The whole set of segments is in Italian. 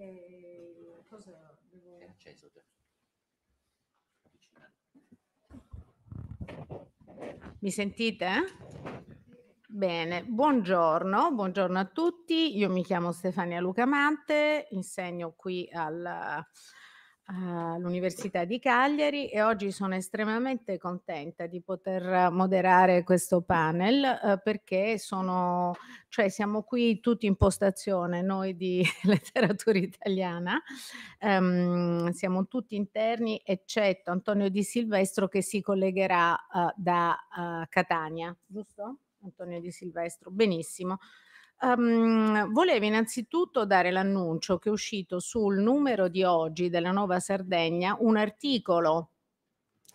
E cosa devo... È acceso già. Mi sentite? Bene, buongiorno, buongiorno a tutti. Io mi chiamo Stefania Lucamante, insegno qui al all'Università di Cagliari e oggi sono estremamente contenta di poter moderare questo panel eh, perché sono, cioè siamo qui tutti in postazione, noi di letteratura italiana, um, siamo tutti interni eccetto Antonio Di Silvestro che si collegherà uh, da uh, Catania, giusto? Antonio Di Silvestro, benissimo. Um, ehm, volevo innanzitutto dare l'annuncio che è uscito sul numero di oggi della Nuova Sardegna un articolo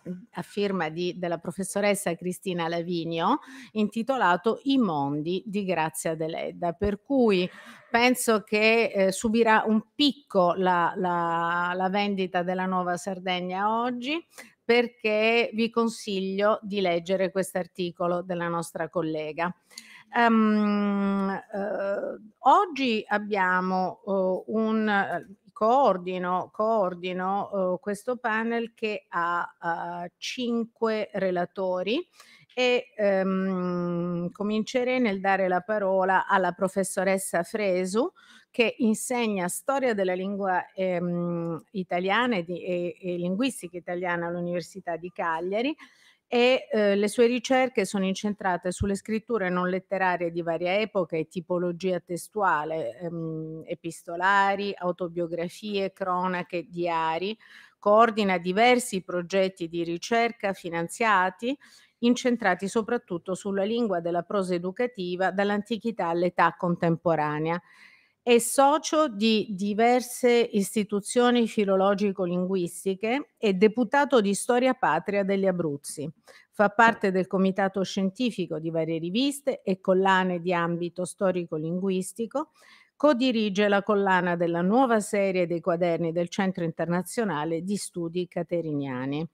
mhmm, a firma di, della professoressa Cristina Lavinio intitolato I mondi di Grazia Deledda, per cui penso che eh, subirà un picco la, la, la vendita della Nuova Sardegna oggi perché vi consiglio di leggere questo articolo della nostra collega. Um, eh, oggi abbiamo uh, un eh, coordino, coordino uh, questo panel che ha uh, cinque relatori e um, comincerei nel dare la parola alla professoressa Fresu che insegna storia della lingua ehm, italiana e, di, e, e linguistica italiana all'Università di Cagliari e eh, le sue ricerche sono incentrate sulle scritture non letterarie di varia epoca e tipologia testuale, ehm, epistolari, autobiografie, cronache, diari, coordina diversi progetti di ricerca finanziati incentrati soprattutto sulla lingua della prosa educativa dall'antichità all'età contemporanea è socio di diverse istituzioni filologico-linguistiche e deputato di Storia Patria degli Abruzzi. Fa parte del comitato scientifico di varie riviste e collane di ambito storico-linguistico. Codirige la collana della nuova serie dei quaderni del Centro Internazionale di Studi Cateriniani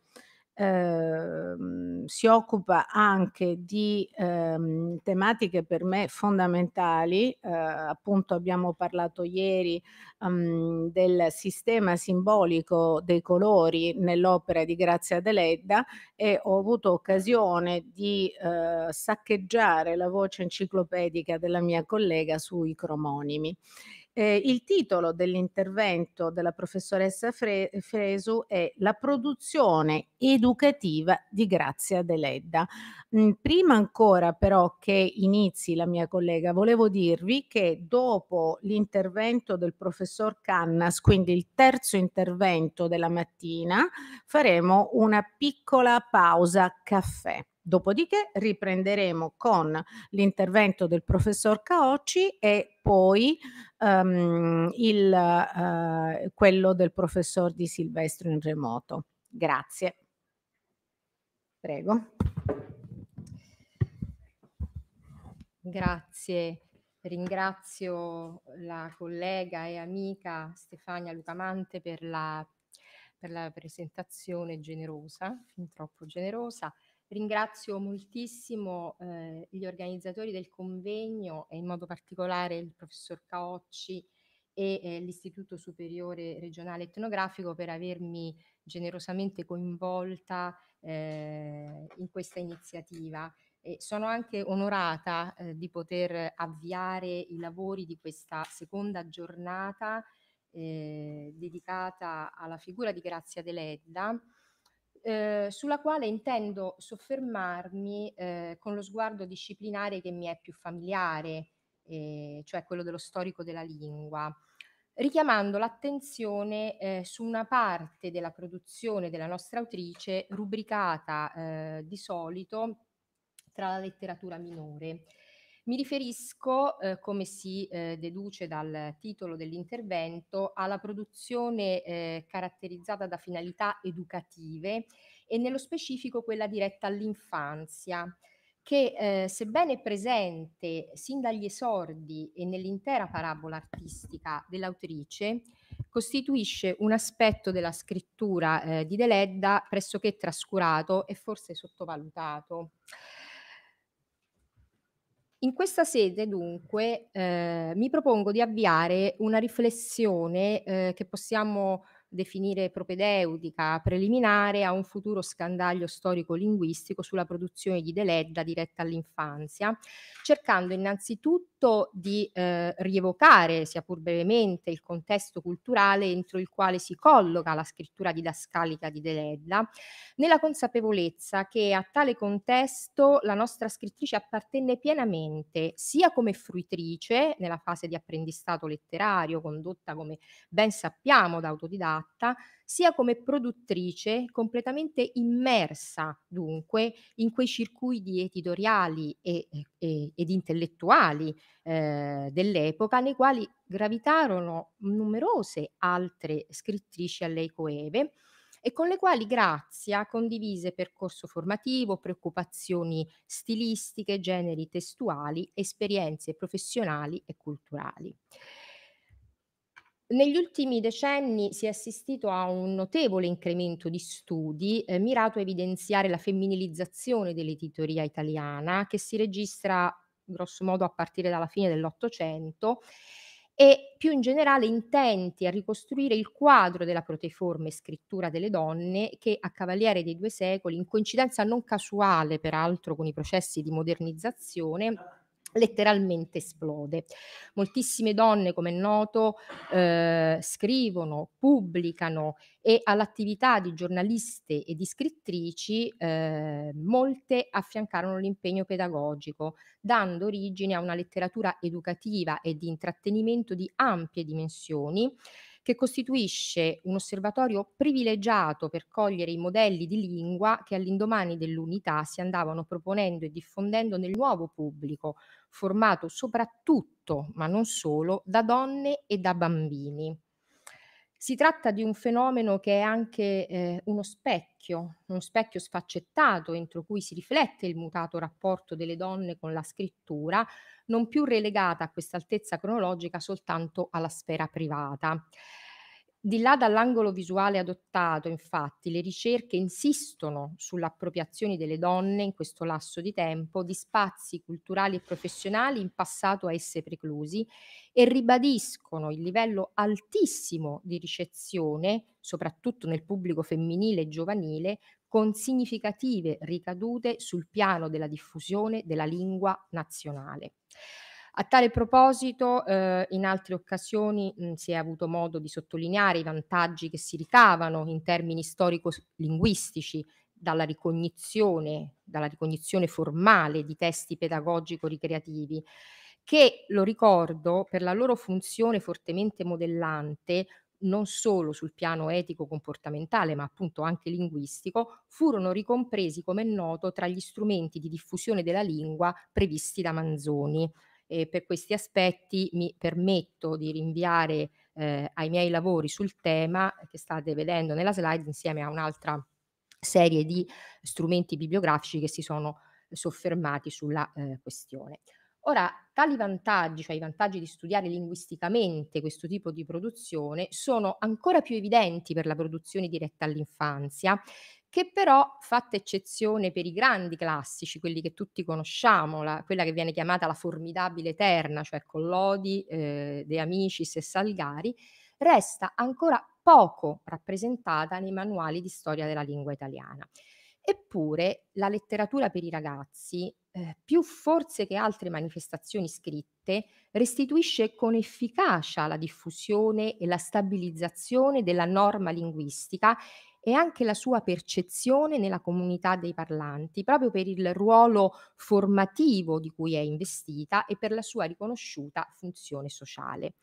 ehm, si occupa anche di ehm, tematiche per me fondamentali, eh, appunto abbiamo parlato ieri um, del sistema simbolico dei colori nell'opera di Grazia Deledda e ho avuto occasione di eh, saccheggiare la voce enciclopedica della mia collega sui cromonimi. Eh, il titolo dell'intervento della professoressa Fre- Fresu è La produzione educativa di Grazia Deledda. Mm, prima ancora però che inizi la mia collega, volevo dirvi che dopo l'intervento del professor Cannas, quindi il terzo intervento della mattina, faremo una piccola pausa caffè. Dopodiché riprenderemo con l'intervento del professor Caocci e poi um, il, uh, quello del professor Di Silvestro in remoto. Grazie. Prego. Grazie. Ringrazio la collega e amica Stefania Lucamante per la, per la presentazione generosa, fin troppo generosa. Ringrazio moltissimo eh, gli organizzatori del convegno e in modo particolare il professor Caocci e eh, l'Istituto Superiore Regionale Etnografico per avermi generosamente coinvolta eh, in questa iniziativa. E sono anche onorata eh, di poter avviare i lavori di questa seconda giornata eh, dedicata alla figura di Grazia Deledda eh, sulla quale intendo soffermarmi eh, con lo sguardo disciplinare che mi è più familiare, eh, cioè quello dello storico della lingua, richiamando l'attenzione ehm, su una parte della produzione della nostra autrice rubricata ehm, di solito tra la letteratura minore. Mi riferisco, eh, come si eh, deduce dal titolo dell'intervento, alla produzione eh, caratterizzata da finalità educative e nello specifico quella diretta all'infanzia che eh, sebbene presente sin dagli esordi e nell'intera parabola artistica dell'autrice, costituisce un aspetto della scrittura eh, di Deledda pressoché trascurato e forse sottovalutato. In questa sede, dunque, eh, mi propongo di avviare una riflessione eh, che possiamo definire propedeutica preliminare a un futuro scandaglio storico-linguistico sulla produzione di Deledda diretta all'infanzia, cercando innanzitutto di eh, rievocare, sia pur brevemente, il contesto culturale entro il quale si colloca la scrittura didascalica di Deledda, nella consapevolezza che a tale contesto la nostra scrittrice appartenne pienamente, sia come fruitrice nella fase di apprendistato letterario, condotta come ben sappiamo da autodidatta, compatta, sia come produttrice completamente immersa dunque in quei circuiti editoriali e, e, ed intellettuali eh, dell'epoca nei quali gravitarono numerose altre scrittrici a lei coeve e con le quali Grazia condivise percorso formativo, preoccupazioni stilistiche, generi testuali, esperienze professionali e culturali. Negli ultimi decenni si è assistito a un notevole incremento di studi eh, mirato a evidenziare la femminilizzazione dell'editoria italiana che si registra grosso modo a partire dalla fine dell'Ottocento e più in generale intenti a ricostruire il quadro della proteforme scrittura delle donne che a cavaliere dei due secoli, in coincidenza non casuale peraltro con i processi di modernizzazione, letteralmente esplode. Moltissime donne, come è noto, eh, scrivono, pubblicano e all'attività di giornaliste e di scrittrici eh, molte affiancarono l'impegno pedagogico, dando origine a una letteratura educativa e di intrattenimento di ampie dimensioni che costituisce un osservatorio privilegiato per cogliere i modelli di lingua che all'indomani dell'unità si andavano proponendo e diffondendo nel nuovo pubblico, formato soprattutto, ma non solo, da donne e da bambini. Si tratta di un fenomeno che è anche eh, uno specchio, uno specchio sfaccettato entro cui si riflette il mutato rapporto delle donne con la scrittura, non più relegata a quest'altezza cronologica soltanto alla sfera privata. Di là dall'angolo visuale adottato, infatti, le ricerche insistono sull'appropriazione delle donne in questo lasso di tempo di spazi culturali e professionali in passato a esse preclusi e ribadiscono il livello altissimo di ricezione, soprattutto nel pubblico femminile e giovanile, con significative ricadute sul piano della diffusione della lingua nazionale. A tale proposito, eh, in altre occasioni mh, mm, si è avuto modo di sottolineare i vantaggi che si ricavano in termini storico-linguistici dalla ricognizione, dalla ricognizione formale di testi pedagogico-ricreativi che, lo ricordo, per la loro funzione fortemente modellante, non solo sul piano etico-comportamentale, ma appunto anche linguistico, furono ricompresi, come è noto, tra gli strumenti di diffusione della lingua previsti da Manzoni e per questi aspetti mi permetto di rinviare eh, ai miei lavori sul tema che state vedendo nella slide insieme a un'altra serie di strumenti bibliografici che si sono soffermati sulla eh, questione. Ora, tali vantaggi, cioè i vantaggi di studiare linguisticamente questo tipo di produzione, sono ancora più evidenti per la produzione diretta all'infanzia, che però, fatta eccezione per i grandi classici, quelli che tutti conosciamo, la, quella che viene chiamata la formidabile Eterna, cioè Collodi, eh, De Amicis e Salgari, resta ancora poco rappresentata nei manuali di storia della lingua italiana. Eppure la letteratura per i ragazzi, eh, più forse che altre manifestazioni scritte, restituisce con efficacia la diffusione e la stabilizzazione della norma linguistica e anche la sua percezione nella comunità dei parlanti, proprio per il ruolo formativo di cui è investita e per la sua riconosciuta funzione sociale.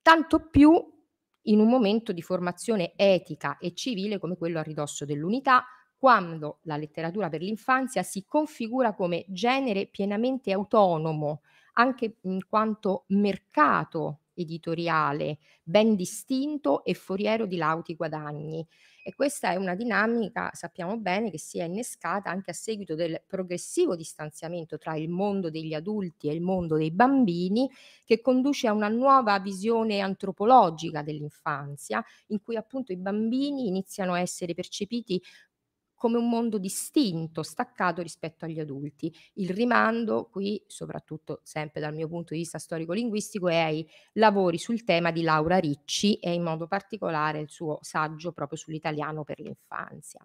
Tanto più in un momento di formazione etica e civile come quello a ridosso dell'unità, quando la letteratura per l'infanzia si configura come genere pienamente autonomo, anche in quanto mercato editoriale ben distinto e foriero di lauti guadagni, e questa è una dinamica, sappiamo bene, che si è innescata anche a seguito del progressivo distanziamento tra il mondo degli adulti e il mondo dei bambini, che conduce a una nuova visione antropologica dell'infanzia, in cui appunto i bambini iniziano a essere percepiti come un mondo distinto, staccato rispetto agli adulti. Il rimando qui, soprattutto sempre dal mio punto di vista storico-linguistico, è ai lavori sul tema di Laura Ricci e in modo particolare il suo saggio proprio sull'italiano per l'infanzia.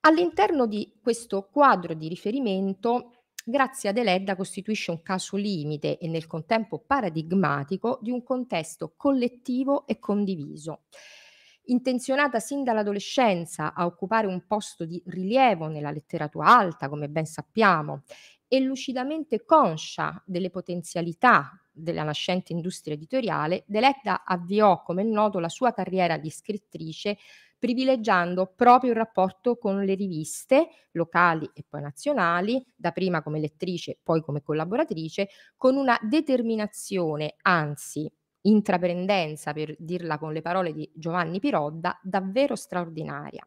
All'interno di questo quadro di riferimento Grazia Deledda costituisce un caso limite e nel contempo paradigmatico di un contesto collettivo e condiviso intenzionata sin dall'adolescenza a occupare un posto di rilievo nella letteratura alta, come ben sappiamo, e lucidamente conscia delle potenzialità della nascente industria editoriale, Deletta avviò, come è noto, la sua carriera di scrittrice privilegiando proprio il rapporto con le riviste locali e poi nazionali, dapprima come lettrice, poi come collaboratrice, con una determinazione, anzi intraprendenza, per dirla con le parole di Giovanni Pirodda, davvero straordinaria.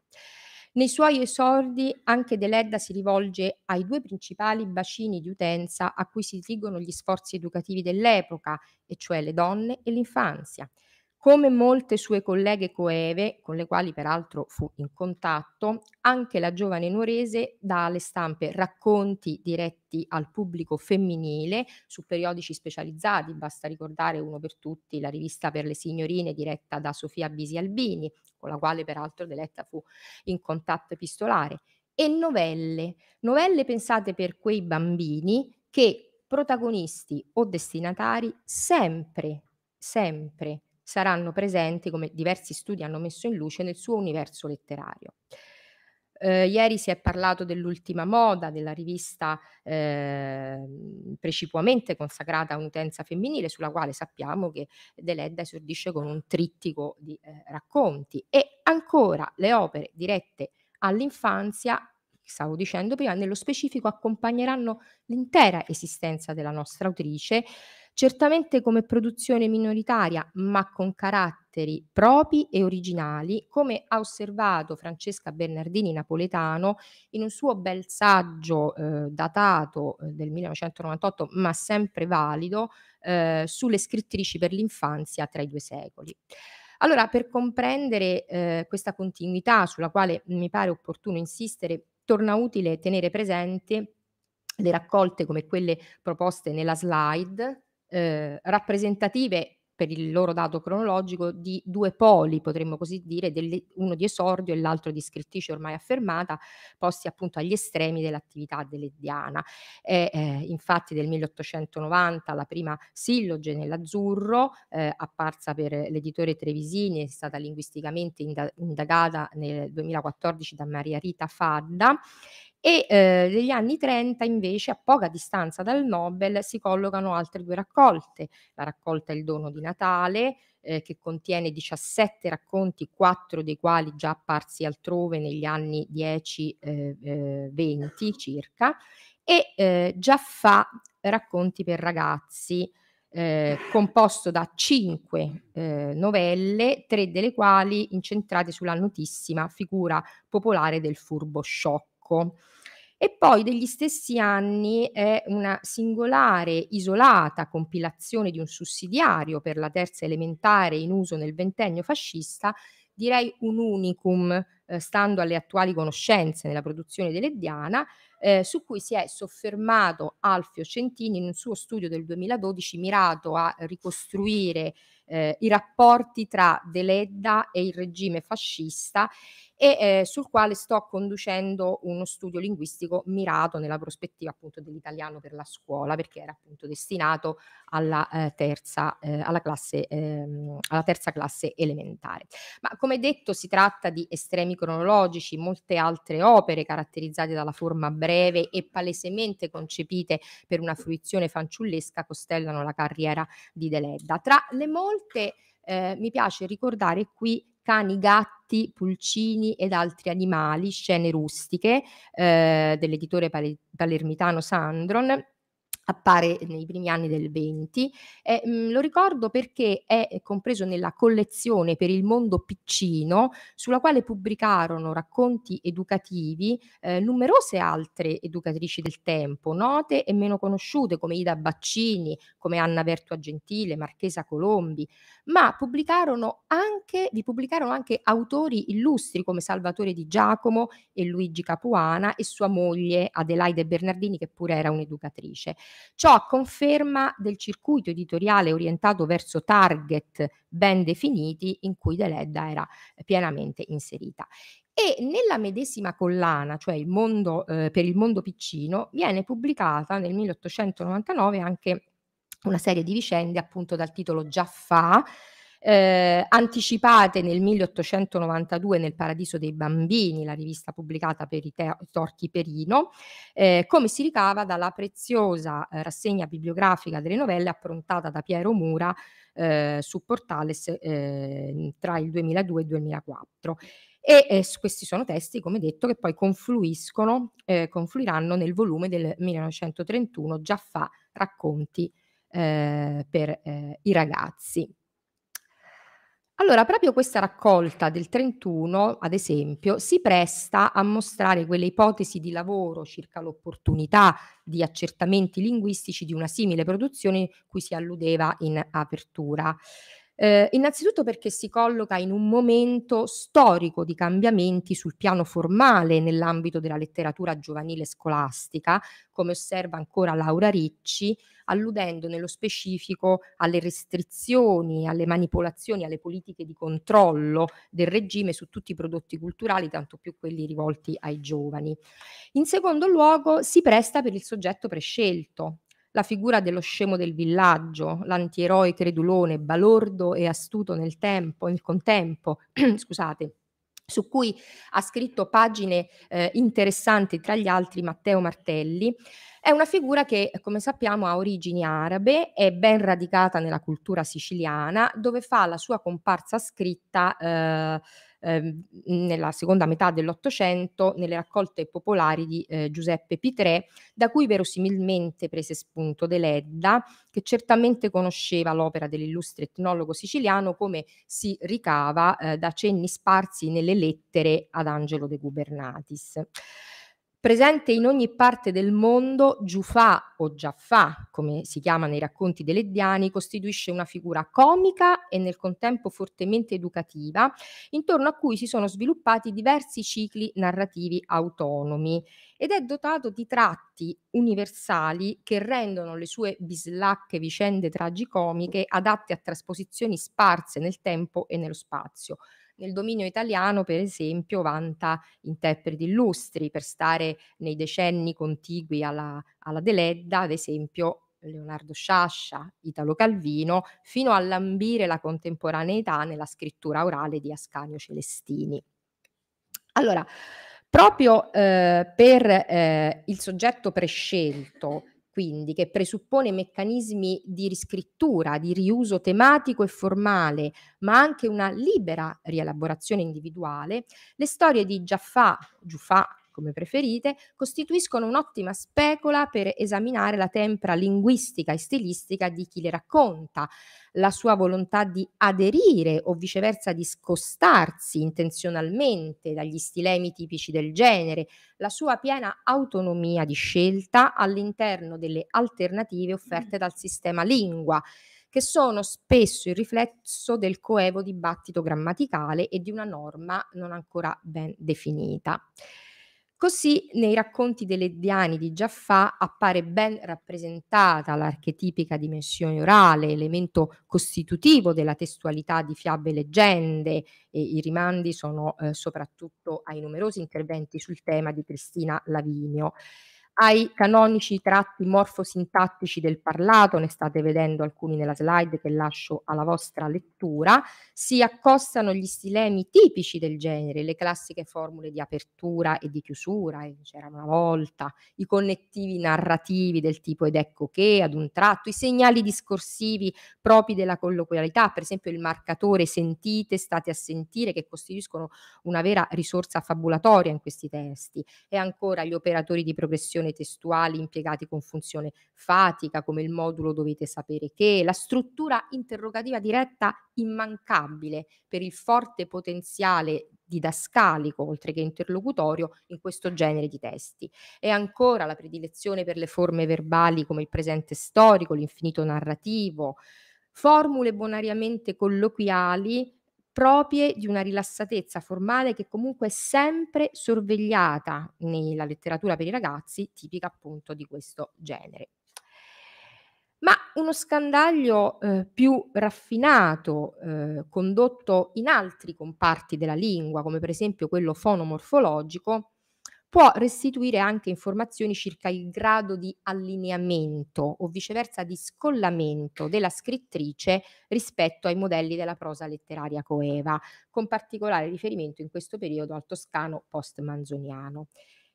Nei suoi esordi anche Deledda si rivolge ai due principali bacini di utenza a cui si dirigono gli sforzi educativi dell'epoca, e cioè le donne e l'infanzia. Come molte sue colleghe coeve, con le quali peraltro fu in contatto, anche la giovane nuorese dà alle stampe racconti diretti al pubblico femminile su periodici specializzati, basta ricordare uno per tutti, la rivista per le signorine diretta da Sofia Bisi Albini, con la quale peraltro Deletta fu in contatto epistolare, e novelle, novelle pensate per quei bambini che protagonisti o destinatari sempre, sempre saranno presenti, come diversi studi hanno messo in luce, nel suo universo letterario. Eh, ieri si è parlato dell'ultima moda, della rivista eh, precipuamente consacrata a un'utenza femminile, sulla quale sappiamo che Deledda esordisce con un trittico di eh, racconti. E ancora le opere dirette all'infanzia, stavo dicendo prima, nello specifico accompagneranno l'intera esistenza della nostra autrice, certamente come produzione minoritaria, ma con caratteri propri e originali, come ha osservato Francesca Bernardini Napoletano in un suo bel saggio eh, datato eh, del 1998, ma sempre valido, eh, sulle scrittrici per l'infanzia tra i due secoli. Allora, per comprendere eh, questa continuità sulla quale mi pare opportuno insistere, torna utile tenere presente le raccolte come quelle proposte nella slide eh, rappresentative per il loro dato cronologico di due poli, potremmo così dire, delle, uno di esordio e l'altro di scrittrice ormai affermata, posti appunto agli estremi dell'attività dell'Ediana. È eh, eh, infatti del 1890 la prima silloge nell'azzurro, eh, apparsa per l'editore Trevisini, è stata linguisticamente indagata nel 2014 da Maria Rita Fadda e eh, negli anni 30 invece a poca distanza dal Nobel si collocano altre due raccolte, la raccolta Il dono di Natale eh, che contiene 17 racconti, 4 dei quali già apparsi altrove negli anni 10-20 eh, eh circa e eh, già fa racconti per ragazzi. Eh, composto da 5 eh, novelle, 3 delle quali incentrate sulla notissima figura popolare del furbo Shock. Marocco. E poi degli stessi anni è una singolare, isolata compilazione di un sussidiario per la terza elementare in uso nel ventennio fascista, direi un unicum, eh, stando alle attuali conoscenze nella produzione dell'Ediana, eh, su cui si è soffermato Alfio Centini in un suo studio del 2012 mirato a ricostruire eh, i rapporti tra Deledda e il regime fascista e eh, sul quale sto conducendo uno studio linguistico mirato nella prospettiva appunto dell'italiano per la scuola, perché era appunto destinato alla, eh, terza, eh, alla, classe, ehm, alla terza classe elementare. Ma come detto si tratta di estremi cronologici, molte altre opere caratterizzate dalla forma breve e palesemente concepite per una fruizione fanciullesca costellano la carriera di Deledda. Tra le molte eh, mi piace ricordare qui cani, gatti, pulcini ed altri animali, scene rustiche eh, dell'editore palermitano Sandron appare nei primi anni del 20. Eh, mh, lo ricordo perché è eh, compreso nella collezione per il mondo piccino, sulla quale pubblicarono racconti educativi eh, numerose altre educatrici del tempo, note e meno conosciute come Ida Baccini, come Anna Vertua Gentile, Marchesa Colombi, ma pubblicarono anche, vi pubblicarono anche autori illustri come Salvatore Di Giacomo e Luigi Capuana e sua moglie Adelaide Bernardini, che pure era un'educatrice. Ciò a conferma del circuito editoriale orientato verso target ben definiti in cui Deledda era pienamente inserita. E nella medesima collana, cioè il mondo, eh, per il mondo piccino, viene pubblicata nel 1899 anche una serie di vicende appunto dal titolo Già eh, anticipate nel 1892 nel Paradiso dei Bambini, la rivista pubblicata per i Torchi Perino, eh, come si ricava dalla preziosa eh, rassegna bibliografica delle novelle approntata da Piero Mura eh, su Portales eh, tra il 2002 e il 2004 e eh, questi sono testi, come detto, che poi confluiscono, eh, confluiranno nel volume del 1931 Già fa racconti eh, per eh, i ragazzi. Allora, proprio questa raccolta del 31, ad esempio, si presta a mostrare quelle ipotesi di lavoro circa l'opportunità di accertamenti linguistici di una simile produzione cui si alludeva in apertura. Eh, innanzitutto perché si colloca in un momento storico di cambiamenti sul piano formale nell'ambito della letteratura giovanile scolastica, come osserva ancora Laura Ricci, alludendo nello specifico alle restrizioni, alle manipolazioni, alle politiche di controllo del regime su tutti i prodotti culturali, tanto più quelli rivolti ai giovani. In secondo luogo si presta per il soggetto prescelto, la figura dello scemo del villaggio, l'antieroe credulone, balordo e astuto nel tempo, nel contempo, scusate, su cui ha scritto pagine eh, interessanti tra gli altri Matteo Martelli, è una figura che, come sappiamo, ha origini arabe, è ben radicata nella cultura siciliana, dove fa la sua comparsa scritta eh, Ehm, nella seconda metà dell'Ottocento nelle raccolte popolari di eh, Giuseppe Pitrè, da cui verosimilmente prese spunto Deledda, che certamente conosceva l'opera dell'illustre etnologo siciliano come si ricava eh, da cenni sparsi nelle lettere ad Angelo de Gubernatis presente in ogni parte del mondo, Giufà o Giaffà, come si chiama nei racconti delle Diani, costituisce una figura comica e nel contempo fortemente educativa, intorno a cui si sono sviluppati diversi cicli narrativi autonomi ed è dotato di tratti universali che rendono le sue bislacche vicende tragicomiche adatte a trasposizioni sparse nel tempo e nello spazio. Nel dominio italiano, per esempio, vanta interpreti illustri per stare nei decenni contigui alla, alla Deledda, ad esempio Leonardo Sciascia, Italo Calvino, fino a lambire la contemporaneità nella scrittura orale di Ascanio Celestini. Allora, proprio eh, per eh, il soggetto prescelto quindi che presuppone meccanismi di riscrittura, di riuso tematico e formale, ma anche una libera rielaborazione individuale, le storie di Giaffà, Giuffà come preferite, costituiscono un'ottima specola per esaminare la tempra linguistica e stilistica di chi le racconta, la sua volontà di aderire o viceversa di scostarsi intenzionalmente dagli stilemi tipici del genere, la sua piena autonomia di scelta all'interno delle alternative offerte dal sistema lingua che sono spesso il riflesso del coevo dibattito grammaticale e di una norma non ancora ben definita. Così nei racconti delle Diani di Giaffà appare ben rappresentata l'archetipica dimensione orale, elemento costitutivo della testualità di fiabe e leggende e i rimandi sono eh, soprattutto ai numerosi interventi sul tema di Cristina Lavinio ai canonici tratti morfosintattici del parlato, ne state vedendo alcuni nella slide che lascio alla vostra lettura, si accostano gli stilemi tipici del genere, le classiche formule di apertura e di chiusura, e eh, c'era una volta, i connettivi narrativi del tipo ed ecco che, ad un tratto, i segnali discorsivi propri della colloquialità, per esempio il marcatore sentite, state a sentire, che costituiscono una vera risorsa fabulatoria in questi testi, e ancora gli operatori di progressione costruzione testuali impiegati con funzione fatica, come il modulo dovete sapere che, la struttura interrogativa diretta immancabile per il forte potenziale didascalico, oltre che interlocutorio, in questo genere di testi. E ancora la predilezione per le forme verbali come il presente storico, l'infinito narrativo, formule bonariamente colloquiali proprie di una rilassatezza formale che comunque è sempre sorvegliata nella letteratura per i ragazzi, tipica appunto di questo genere. Ma uno scandaglio eh, più raffinato, eh, condotto in altri comparti della lingua, come per esempio quello fonomorfologico, può restituire anche informazioni circa il grado di allineamento o viceversa di scollamento della scrittrice rispetto ai modelli della prosa letteraria coeva, con particolare riferimento in questo periodo al toscano post-manzoniano.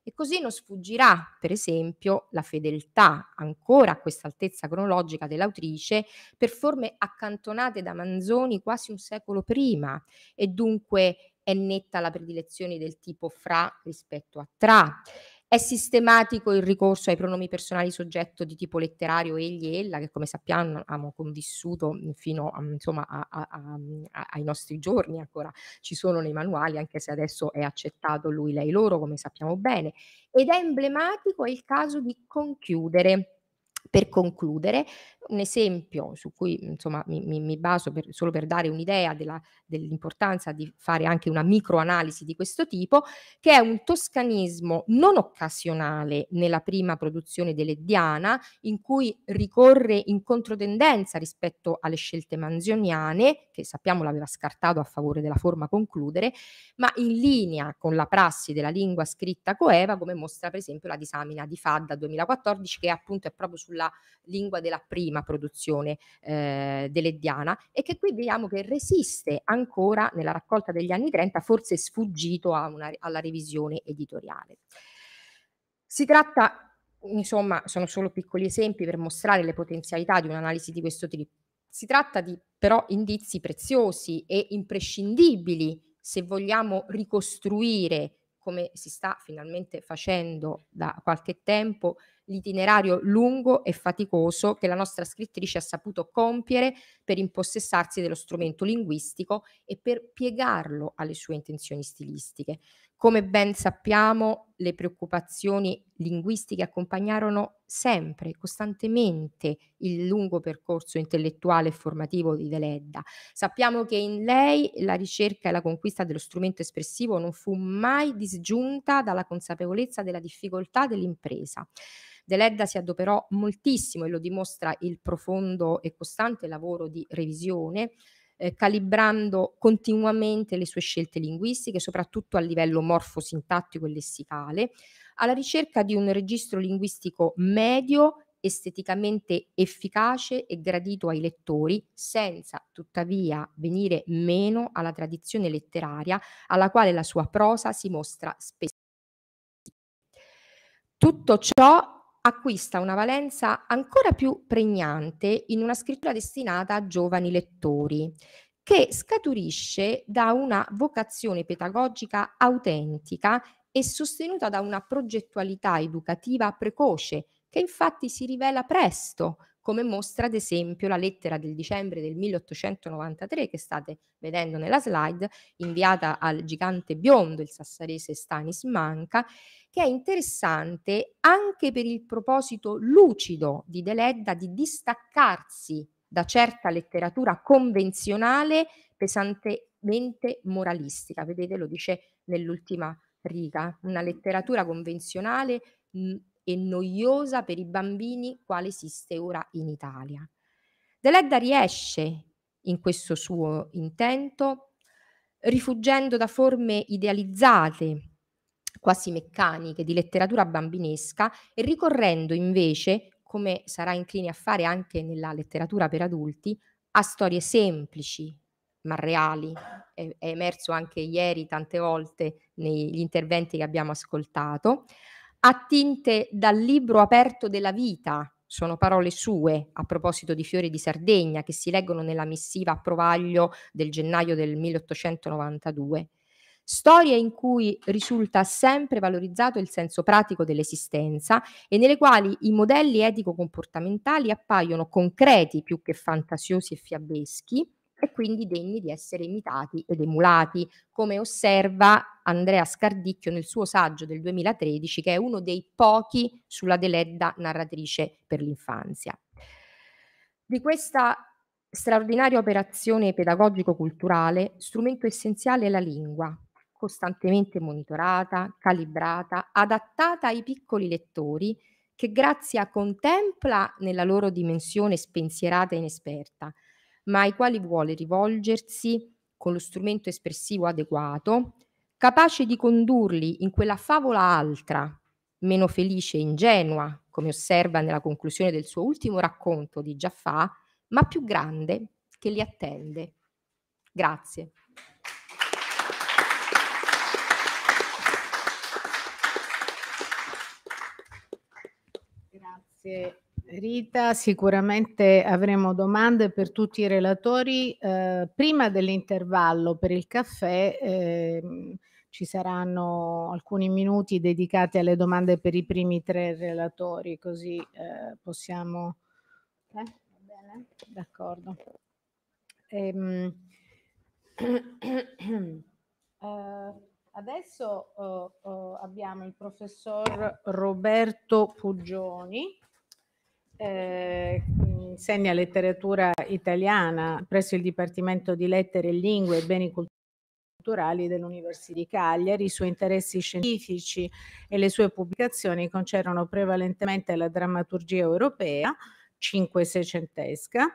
E così non sfuggirà, per esempio, la fedeltà ancora a questa altezza cronologica dell'autrice per forme accantonate da Manzoni quasi un secolo prima e dunque è netta la predilezione del tipo fra rispetto a tra. È sistematico il ricorso ai pronomi personali soggetto di tipo letterario egli e ella, che come sappiamo abbiamo convissuto fino a, insomma, a, a, ai nostri giorni, ancora ci sono nei manuali, anche se adesso è accettato lui, lei, loro, come sappiamo bene. Ed è emblematico il caso di conchiudere per concludere, un esempio su cui insomma, mi, mi, mi baso per, solo per dare un'idea della, dell'importanza di fare anche una microanalisi di questo tipo, che è un toscanismo non occasionale nella prima produzione dell'Eddiana, in cui ricorre in controtendenza rispetto alle scelte manzioniane, che sappiamo l'aveva scartato a favore della forma concludere, ma in linea con la prassi della lingua scritta coeva, come mostra per esempio la disamina di Fadda 2014, che appunto è proprio sulla sulla lingua della prima produzione eh, delediana e che qui vediamo che resiste ancora nella raccolta degli anni 30, forse sfuggito una, alla revisione editoriale. Si tratta, insomma, sono solo piccoli esempi per mostrare le potenzialità di un'analisi di questo tipo. Si tratta di però indizi preziosi e imprescindibili se vogliamo ricostruire, come si sta finalmente facendo da qualche tempo, l'itinerario lungo e faticoso che la nostra scrittrice ha saputo compiere per impossessarsi dello strumento linguistico e per piegarlo alle sue intenzioni stilistiche. Come ben sappiamo, le preoccupazioni linguistiche accompagnarono sempre, costantemente, il lungo percorso intellettuale e formativo di Deledda. Sappiamo che in lei la ricerca e la conquista dello strumento espressivo non fu mai disgiunta dalla consapevolezza della difficoltà dell'impresa. Deledda si adoperò moltissimo e lo dimostra il profondo e costante lavoro di revisione eh, calibrando continuamente le sue scelte linguistiche, soprattutto a livello morfosintattico e lessicale, alla ricerca di un registro linguistico medio, esteticamente efficace e gradito ai lettori, senza tuttavia venire meno alla tradizione letteraria alla quale la sua prosa si mostra spesso. Tutto ciò acquista una valenza ancora più pregnante in una scrittura destinata a giovani lettori, che scaturisce da una vocazione pedagogica autentica e sostenuta da una progettualità educativa precoce, che infatti si rivela presto come mostra ad esempio la lettera del dicembre del 1893 che state vedendo nella slide, inviata al gigante biondo, il sassarese Stanis Manca, che è interessante anche per il proposito lucido di Deledda di distaccarsi da certa letteratura convenzionale pesantemente moralistica. Vedete, lo dice nell'ultima riga, una letteratura convenzionale e noiosa per i bambini quale esiste ora in Italia. Deledda riesce in questo suo intento, rifuggendo da forme idealizzate, quasi meccaniche, di letteratura bambinesca e ricorrendo invece, come sarà incline a fare anche nella letteratura per adulti, a storie semplici, ma reali. È, è emerso anche ieri tante volte negli interventi che abbiamo ascoltato, attinte dal libro aperto della vita, sono parole sue a proposito di Fiori di Sardegna che si leggono nella missiva a Provaglio del gennaio del 1892. Storie in cui risulta sempre valorizzato il senso pratico dell'esistenza e nelle quali i modelli etico-comportamentali appaiono concreti più che fantasiosi e fiabeschi, e quindi degni di essere imitati ed emulati, come osserva Andrea Scardicchio nel suo saggio del 2013, che è uno dei pochi sulla Deledda narratrice per l'infanzia. Di questa straordinaria operazione pedagogico-culturale, strumento essenziale è la lingua, costantemente monitorata, calibrata, adattata ai piccoli lettori che Grazia contempla nella loro dimensione spensierata e inesperta, ma ai quali vuole rivolgersi con lo strumento espressivo adeguato, capace di condurli in quella favola altra, meno felice e ingenua, come osserva nella conclusione del suo ultimo racconto di Jaffa, ma più grande che li attende. Grazie. Grazie Rita, sicuramente avremo domande per tutti i relatori. Eh, prima dell'intervallo per il caffè eh, ci saranno alcuni minuti dedicati alle domande per i primi tre relatori, così eh, possiamo... Eh, bene, d'accordo. Ehm, eh, adesso eh, abbiamo il professor Roberto Pugioni eh, insegna letteratura italiana presso il Dipartimento di Lettere, Lingue e Beni Culturali dell'Università di Cagliari. I suoi interessi scientifici e le sue pubblicazioni concernono prevalentemente la drammaturgia europea, 5 esca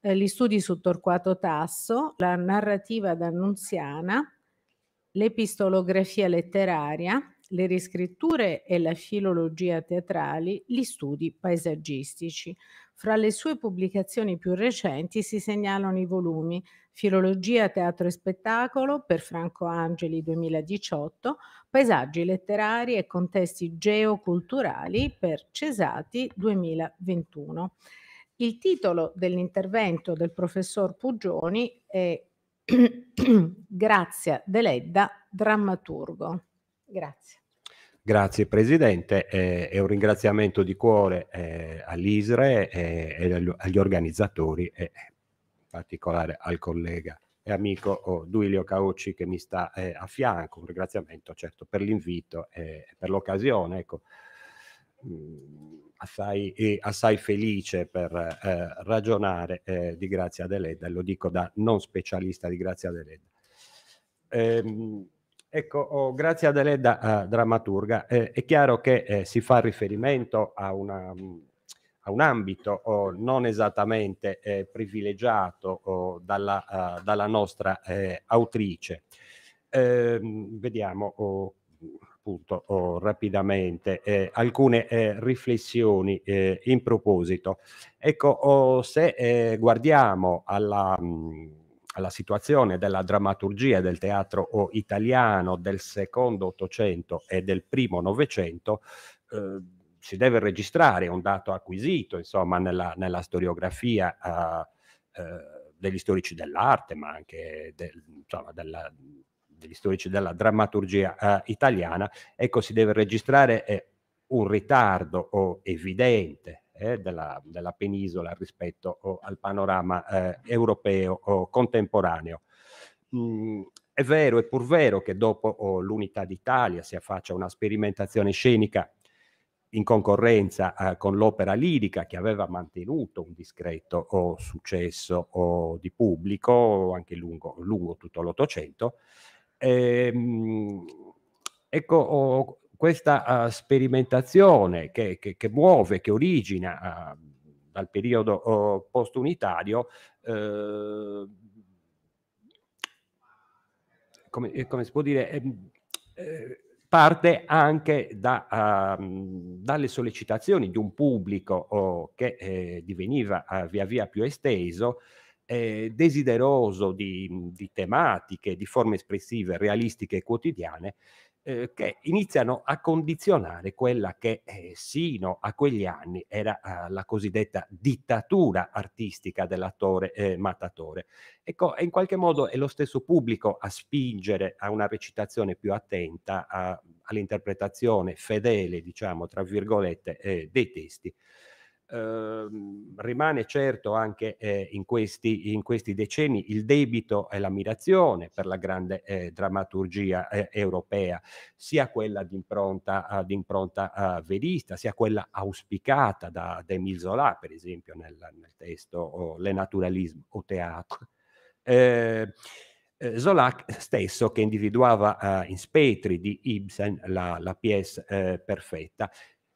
eh, gli studi su Torquato Tasso, la narrativa d'Annunziana, l'epistolografia letteraria, le riscritture e la filologia teatrali, gli studi paesaggistici. Fra le sue pubblicazioni più recenti si segnalano i volumi Filologia, teatro e spettacolo per Franco Angeli 2018, Paesaggi letterari e contesti geoculturali per Cesati 2021. Il titolo dell'intervento del professor Puggioni è Grazia Deledda, drammaturgo. Grazie. Grazie Presidente eh, un ringraziamento di cuore eh, all'ISRE eh, e agli organizzatori e eh, in particolare al collega e amico oh, Duilio Caucci che mi sta eh, a fianco. Un ringraziamento certo per l'invito e per l'occasione. Ecco. Mm, assai, assai, felice per eh, ragionare di Grazia Deledda, lo dico da non specialista di Grazia Deledda. Ehm, Ecco, oh, grazie ad Eleda, eh, drammaturga. Eh, è chiaro che eh, si fa riferimento a, una, mm, a un ambito oh, non esattamente eh, privilegiato oh, dalla, uh, dalla, nostra eh, autrice. Ehm, vediamo oh, appunto oh, rapidamente alcune riflessioni in proposito. Ecco, oh, se guardiamo alla... Mh, mm, alla situazione della drammaturgia del teatro o italiano del secondo Ottocento e del primo Novecento, eh, si deve registrare un dato acquisito, insomma, nella, nella storiografia eh, eh degli storici dell'arte, ma anche del, insomma, della, degli storici della drammaturgia eh, italiana, ecco, si deve registrare eh, un ritardo evidente eh, della, della, penisola rispetto oh, al panorama eh, europeo oh, contemporaneo. Mm, è vero, è pur vero che dopo oh, l'unità d'Italia si affaccia una sperimentazione scenica in concorrenza eh, con l'opera lirica che aveva mantenuto un discreto oh, successo oh, di pubblico anche lungo, lungo tutto l'Ottocento. Ehm, ecco, questa uh, sperimentazione che, che, che, muove, che origina uh, dal periodo uh, post-unitario, ehm, come, eh, come, si può dire, eh, eh, parte anche da, ah, dalle sollecitazioni di un pubblico oh, che eh, diveniva via via più esteso, eh, desideroso di, di tematiche, di forme espressive realistiche e quotidiane, eh, che iniziano a condizionare quella che eh, sino a quegli anni era eh, la cosiddetta dittatura artistica dell'attore eh, Matatore. Ecco, in qualche modo è lo stesso pubblico a spingere a una recitazione più attenta a, all'interpretazione fedele, diciamo, tra virgolette, eh, dei testi. Ehm, rimane certo anche eh, in, questi, in, questi, decenni il debito e l'ammirazione per la grande eh, drammaturgia eh, europea, sia quella d'impronta, ah, d'impronta ah, verista, sia quella auspicata da, da Emile Zola, per esempio, nel, nel testo oh, Le Naturalisme o Teatro. Eh, eh, Zola stesso che individuava ah, in Spetri di Ibsen la, la pièce perfetta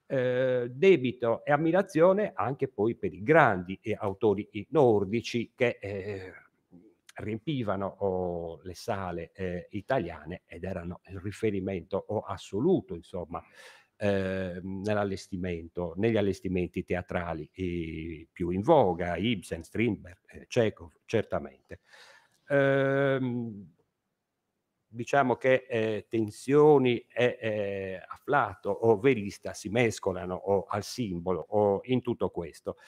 eh, debito e ammirazione anche poi per i grandi autori nordici che eh, riempivano oh, le sale eh, italiane ed erano il riferimento oh, assoluto, insomma, eh, nell'allestimento, negli allestimenti teatrali eh, più in voga, Ibsen, Strindberg, eh, Chekhov, certamente. Ehm, diciamo che eh, tensioni e eh, afflato o verista si mescolano o al simbolo o in tutto questo.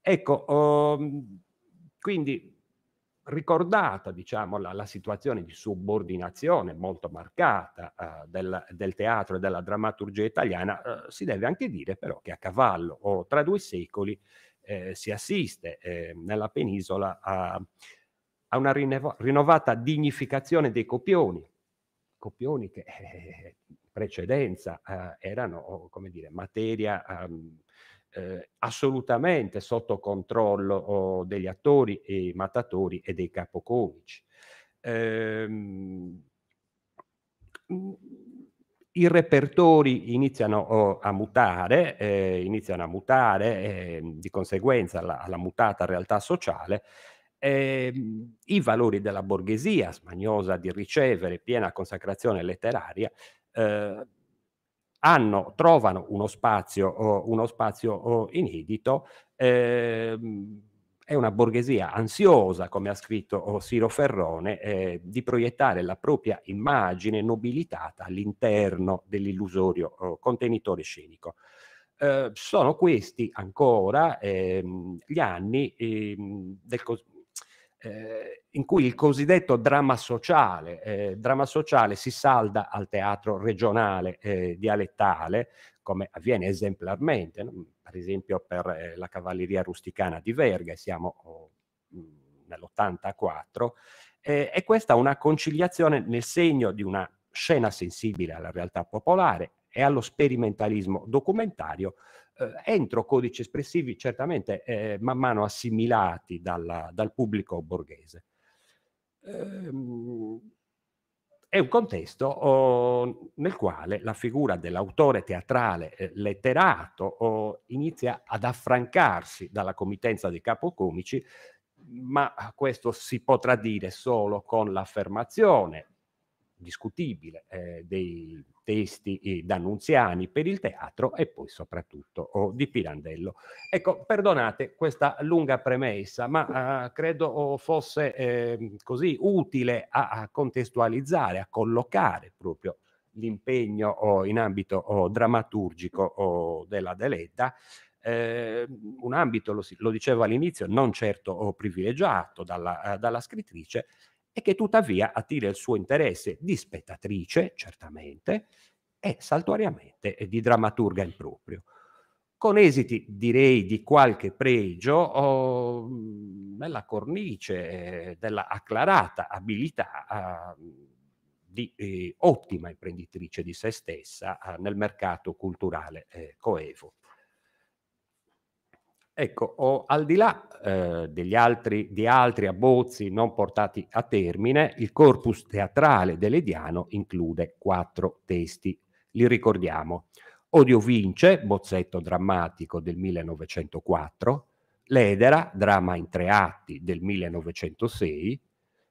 Ecco, oh, quindi ricordata diciamo, la, la, situazione di subordinazione molto marcata eh, del, del, teatro e della drammaturgia italiana, eh, si deve anche dire però che a cavallo o tra due secoli eh, si assiste eh, nella penisola a a una rinnovata dignificazione dei copioni, copioni che eh, precedenza eh, erano, come dire, materia um, eh, assolutamente sotto controllo oh, degli attori e matatori e dei capocomici. Ehm, i repertori iniziano oh, a mutare, eh, iniziano a mutare, eh, di conseguenza la, alla mutata realtà sociale, eh, i valori della borghesia, smagnosa di ricevere piena consacrazione letteraria, eh, hanno, trovano uno spazio, uno spazio inedito. Eh, è una borghesia ansiosa, come ha scritto Siro Ferrone, eh, di proiettare la propria immagine nobilitata all'interno dell'illusorio contenitore scenico. Eh, sono questi ancora ehm, gli anni ehm, del, eh, in cui il cosiddetto dramma sociale, eh, dramma sociale si salda al teatro regionale eh, dialettale, come avviene esemplarmente, no? per esempio per eh, la cavalleria rusticana di Verga, siamo oh, mm, nell'84, eh, e questa è una conciliazione nel segno di una scena sensibile alla realtà popolare e allo sperimentalismo documentario eh, entro codici espressivi certamente eh, man mano assimilati dalla, dal pubblico borghese. Ehm, è un contesto oh, nel quale la figura dell'autore teatrale eh, letterato oh, inizia ad affrancarsi dalla committenza dei capocomici, ma questo si potrà dire solo con l'affermazione discutibile eh, dei testi d'Annunziani per il teatro e poi soprattutto oh, di Pirandello. Ecco, perdonate questa lunga premessa, ma eh, credo fosse eh, così utile a, a, contestualizzare, a collocare proprio l'impegno oh, in ambito oh, drammaturgico della Deletta. Eh, un ambito, lo, lo dicevo all'inizio, non certo privilegiato dalla, dalla scrittrice, e che tuttavia attira il suo interesse di spettatrice, certamente, e saltuariamente di drammaturga in proprio. Con esiti, direi, di qualche pregio oh, nella cornice eh, della acclarata abilità eh, di eh, ottima imprenditrice di se stessa eh, nel mercato culturale eh, coevo. Ecco, o, al di là eh, degli altri, di altri abbozzi non portati a termine, il corpus teatrale dell'Ediano include quattro testi. Li ricordiamo. Odio vince, bozzetto drammatico del 1904, L'Edera, dramma in tre atti del 1906,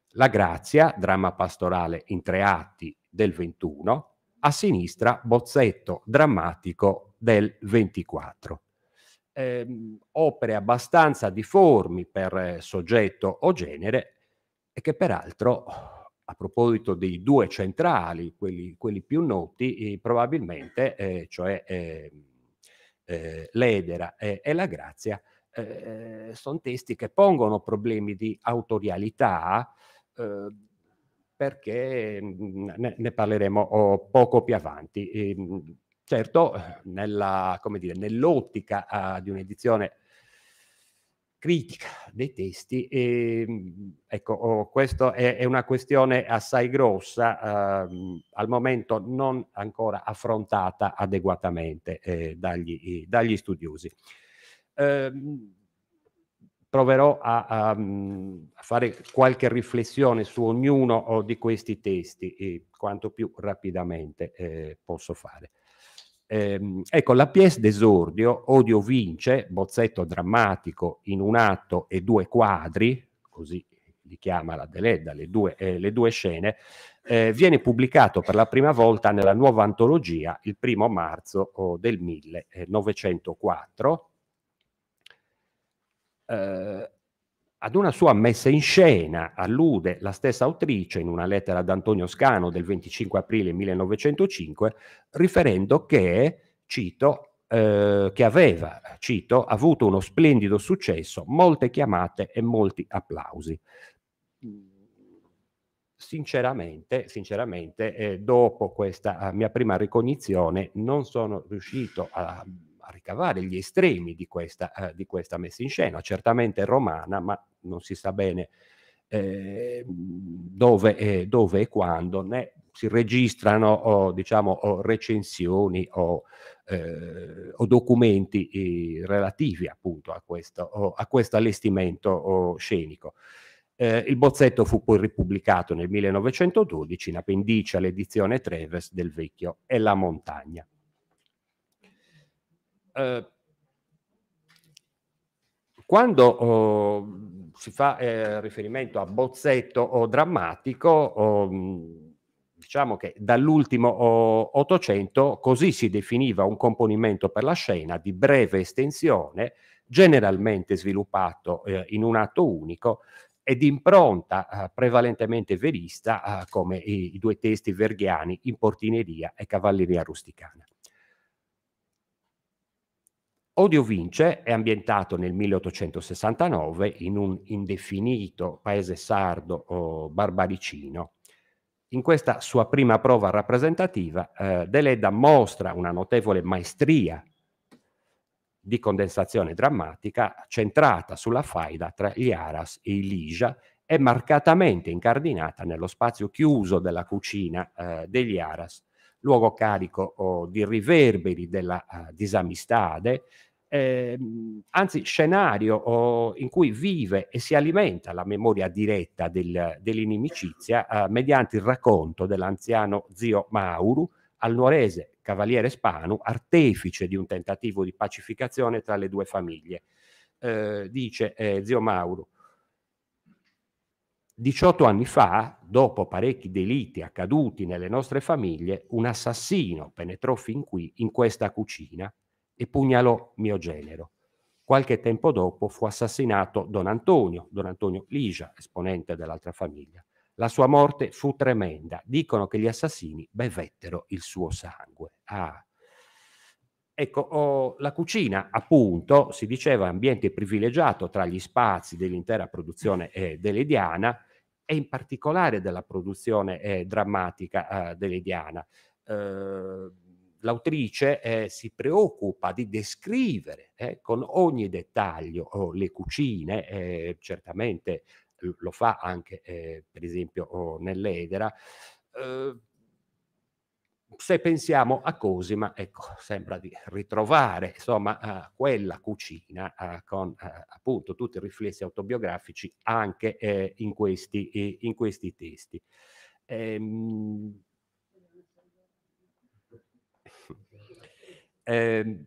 La Grazia, dramma pastorale in tre atti del 21, a sinistra bozzetto drammatico del 24 ehm, opere abbastanza diformi per eh, soggetto o genere e che peraltro a proposito dei due centrali, quelli, quelli più noti, eh, probabilmente, eh, cioè ehm, eh, l'Edera e la Grazia, eh, sono testi che pongono problemi di autorialità eh, perché mm, ne, ne parleremo oh, poco più avanti. Ehm, Certo, nella, dire, nell'ottica uh, di un'edizione critica dei testi, e, ehm, ecco, oh, questa è, è, una questione assai grossa, uh, al momento non ancora affrontata adeguatamente eh, dagli, dagli, studiosi. Uh, proverò a, a, fare qualche riflessione su ognuno oh, di questi testi, eh, quanto più rapidamente eh, posso fare. Ehm, ecco, la pièce d'esordio, Odio vince, bozzetto drammatico in un atto e due quadri, così li chiama la Deledda, le due, eh, le due scene, eh, viene pubblicato per la prima volta nella nuova antologia il primo marzo oh, del 1904. Eh, ad una sua messa in scena allude la stessa autrice in una lettera ad Antonio Scano del 25 aprile 1905, riferendo che, cito, eh, che aveva, cito, avuto uno splendido successo, molte chiamate e molti applausi. Sinceramente, sinceramente eh, dopo questa eh, mia prima ricognizione non sono riuscito a a ricavare gli estremi di questa, eh, di questa messa in scena, certamente romana, ma non si sa bene eh, dove, eh, dove, e quando, né si registrano o, diciamo, o recensioni o, eh, o documenti eh, relativi appunto a questo, a questo allestimento scenico. Eh, il bozzetto fu poi ripubblicato nel 1912 in appendice all'edizione Treves del Vecchio e la Montagna. Eh, quando oh, si fa eh, riferimento a bozzetto o drammatico, oh, diciamo che dall'ultimo oh, Ottocento così si definiva un componimento per la scena di breve estensione, generalmente sviluppato eh, in un atto unico e di impronta eh, prevalentemente verista, eh, come i, i due testi verghiani in Portineria e Cavalleria Rusticana. Odio Vince è ambientato nel 1869 in un indefinito paese sardo oh, barbaricino. In questa sua prima prova rappresentativa, eh, Deledda mostra una notevole maestria di condensazione drammatica centrata sulla faida tra gli Aras e i Lija e marcatamente incardinata nello spazio chiuso della cucina eh, degli Aras, luogo carico oh, di riverberi della eh, disamistade, eh, anzi scenario oh, in cui vive e si alimenta la memoria diretta del, dell'inimicizia eh, mediante il racconto dell'anziano zio Mauru, al nuorese cavaliere Spanu, artefice di un tentativo di pacificazione tra le due famiglie. Eh, dice eh, zio Mauru, 18 anni fa, dopo parecchi delitti accaduti nelle nostre famiglie, un assassino penetrò fin qui in questa cucina e pugnalò mio genero. Qualche tempo dopo fu assassinato Don Antonio, Don Antonio Ligia, esponente dell'altra famiglia. La sua morte fu tremenda. Dicono che gli assassini bevettero il suo sangue. Ah. Ecco, oh, la cucina, appunto, si diceva ambiente privilegiato tra gli spazi dell'intera produzione eh, dell'Ediana e in particolare della produzione eh, drammatica eh, dell'Ediana. Eh, l'autrice eh, si preoccupa di descrivere eh, con ogni dettaglio oh, le cucine, eh, certamente lo fa anche eh, per esempio oh, nell'Edera. Eh, se pensiamo a Cosima, ecco, sembra di ritrovare insomma, quella cucina con eh, appunto tutti i riflessi autobiografici anche in questi, in, questi, testi. Ehm, Eh,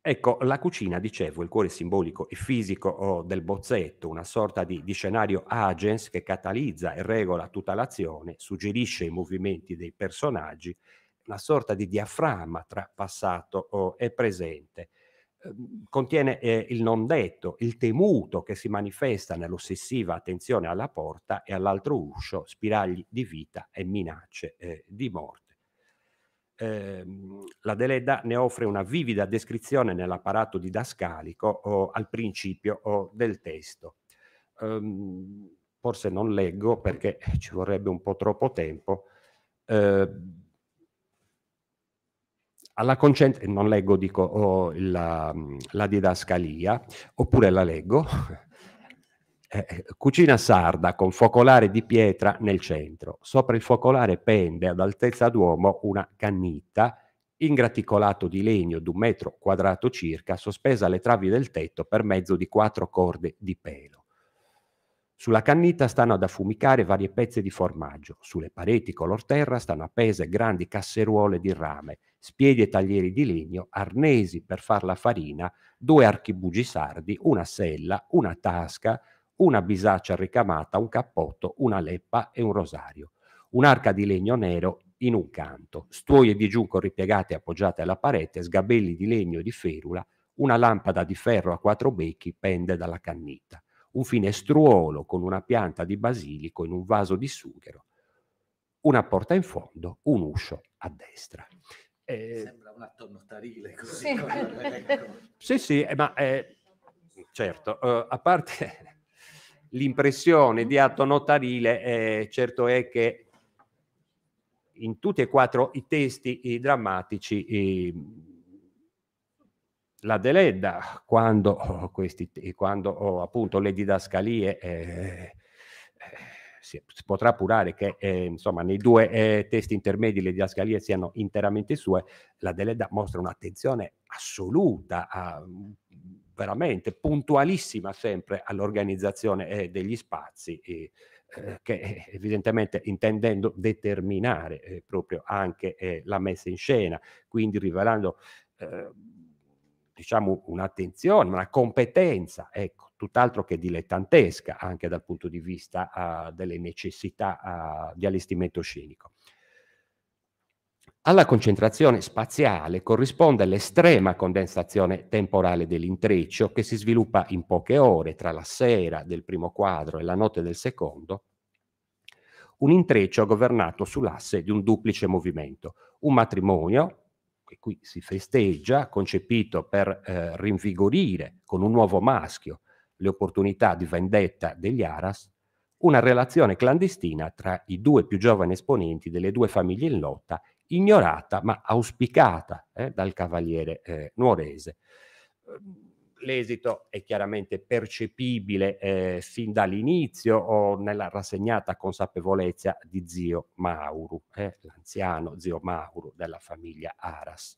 Ecco, la cucina, dicevo, il cuore simbolico e fisico oh, del bozzetto, una sorta di, di, scenario agens che catalizza e regola tutta l'azione, suggerisce i movimenti dei personaggi, una sorta di diaframma tra passato oh, e presente. Ehm, contiene eh, il non detto, il temuto che si manifesta nell'ossessiva attenzione alla porta e all'altro uscio, spiragli di vita e minacce eh, di morte ehm, la Deledda ne offre una vivida descrizione nell'apparato didascalico o, al principio o, del testo. Ehm, forse non leggo perché ci vorrebbe un po' troppo tempo. Ehm, alla concentrazione, non leggo, dico oh, la, la didascalia, oppure la leggo, eh, eh, cucina sarda con focolare di pietra nel centro. Sopra il focolare pende ad altezza d'uomo una cannitta in graticolato di legno d'un metro quadrato circa, sospesa alle travi del tetto per mezzo di quattro corde di pelo. Sulla cannita stanno ad affumicare varie pezze di formaggio, sulle pareti color terra stanno appese grandi casseruole di rame, spiedi e taglieri di legno, arnesi per far la farina, due archibugi sardi, una sella, una tasca, una bisaccia ricamata, un cappotto, una leppa e un rosario, un'arca di legno nero in un canto, stuoie di giunco ripiegate e appoggiate alla parete, sgabelli di legno e di ferula, una lampada di ferro a quattro becchi pende dalla cannita, un finestruolo con una pianta di basilico in un vaso di sughero, una porta in fondo, un uscio a destra. Eh, Sembra un atto notarile così. Sì, sì, eh, ma eh, certo, eh, a parte l'impressione mm. di atto notarile eh, certo è che in tutti e quattro i testi i drammatici eh, la deledda quando, oh, questi, quando oh, appunto le didascalie eh, si, eh, si, potrà appurare che eh, insomma nei due eh, testi intermedi le didascalie siano interamente sue la deledda mostra un'attenzione assoluta a veramente puntualissima sempre all'organizzazione eh, degli spazi eh, che eh, evidentemente intendendo determinare eh, proprio anche eh, la messa in scena, quindi rivelando eh, diciamo un'attenzione, una competenza, ecco, tutt'altro che dilettantesca anche dal punto di vista ah, delle necessità ah, di allestimento scenico. Alla concentrazione spaziale corrisponde l'estrema condensazione temporale dell'intreccio che si sviluppa in poche ore tra la sera del primo quadro e la notte del secondo, un intreccio governato sull'asse di un duplice movimento, un matrimonio, che qui si festeggia, concepito per eh, rinvigorire con un nuovo maschio le opportunità di vendetta degli Aras, una relazione clandestina tra i due più giovani esponenti delle due famiglie in lotta ignorata ma auspicata eh, dal cavaliere eh, nuorese. Ehm, l'esito è chiaramente percepibile eh, fin dall'inizio o nella rassegnata consapevolezza di zio Mauro, eh, l'anziano zio Mauro della famiglia Aras.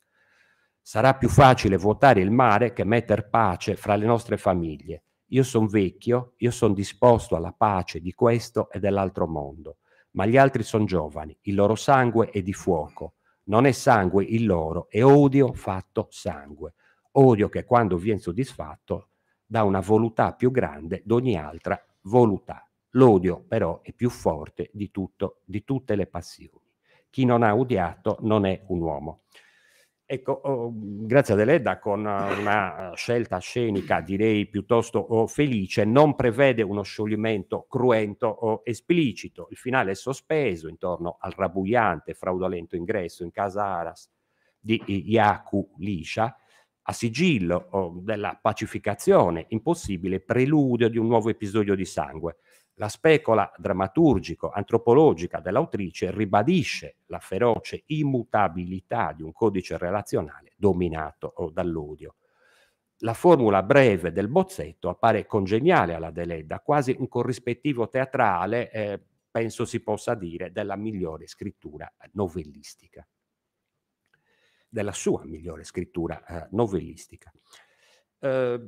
Sarà più facile vuotare il mare che metter pace fra le nostre famiglie. Io sono vecchio, io sono disposto alla pace di questo e dell'altro mondo ma gli altri sono giovani, il loro sangue è di fuoco, non è sangue il loro, è odio fatto sangue, odio che quando viene soddisfatto dà una volutà più grande d'ogni altra volutà. L'odio però è più forte di, tutto, di tutte le passioni. Chi non ha odiato non è un uomo. Ecco, oh, grazie Adeledda, con una scelta scenica, direi piuttosto oh, felice, non prevede uno scioglimento cruento o esplicito. Il finale è sospeso intorno al rabuiante fraudolento ingresso in casa Aras di Iacu Liscia, a sigillo oh, della pacificazione, impossibile preludio di un nuovo episodio di sangue la specola drammaturgico-antropologica dell'autrice ribadisce la feroce immutabilità di un codice relazionale dominato oh, dall'odio. La formula breve del bozzetto appare congeniale alla Deledda, quasi un corrispettivo teatrale, eh, penso si possa dire, della migliore scrittura eh, novellistica. Della sua migliore scrittura eh, novellistica. Eh,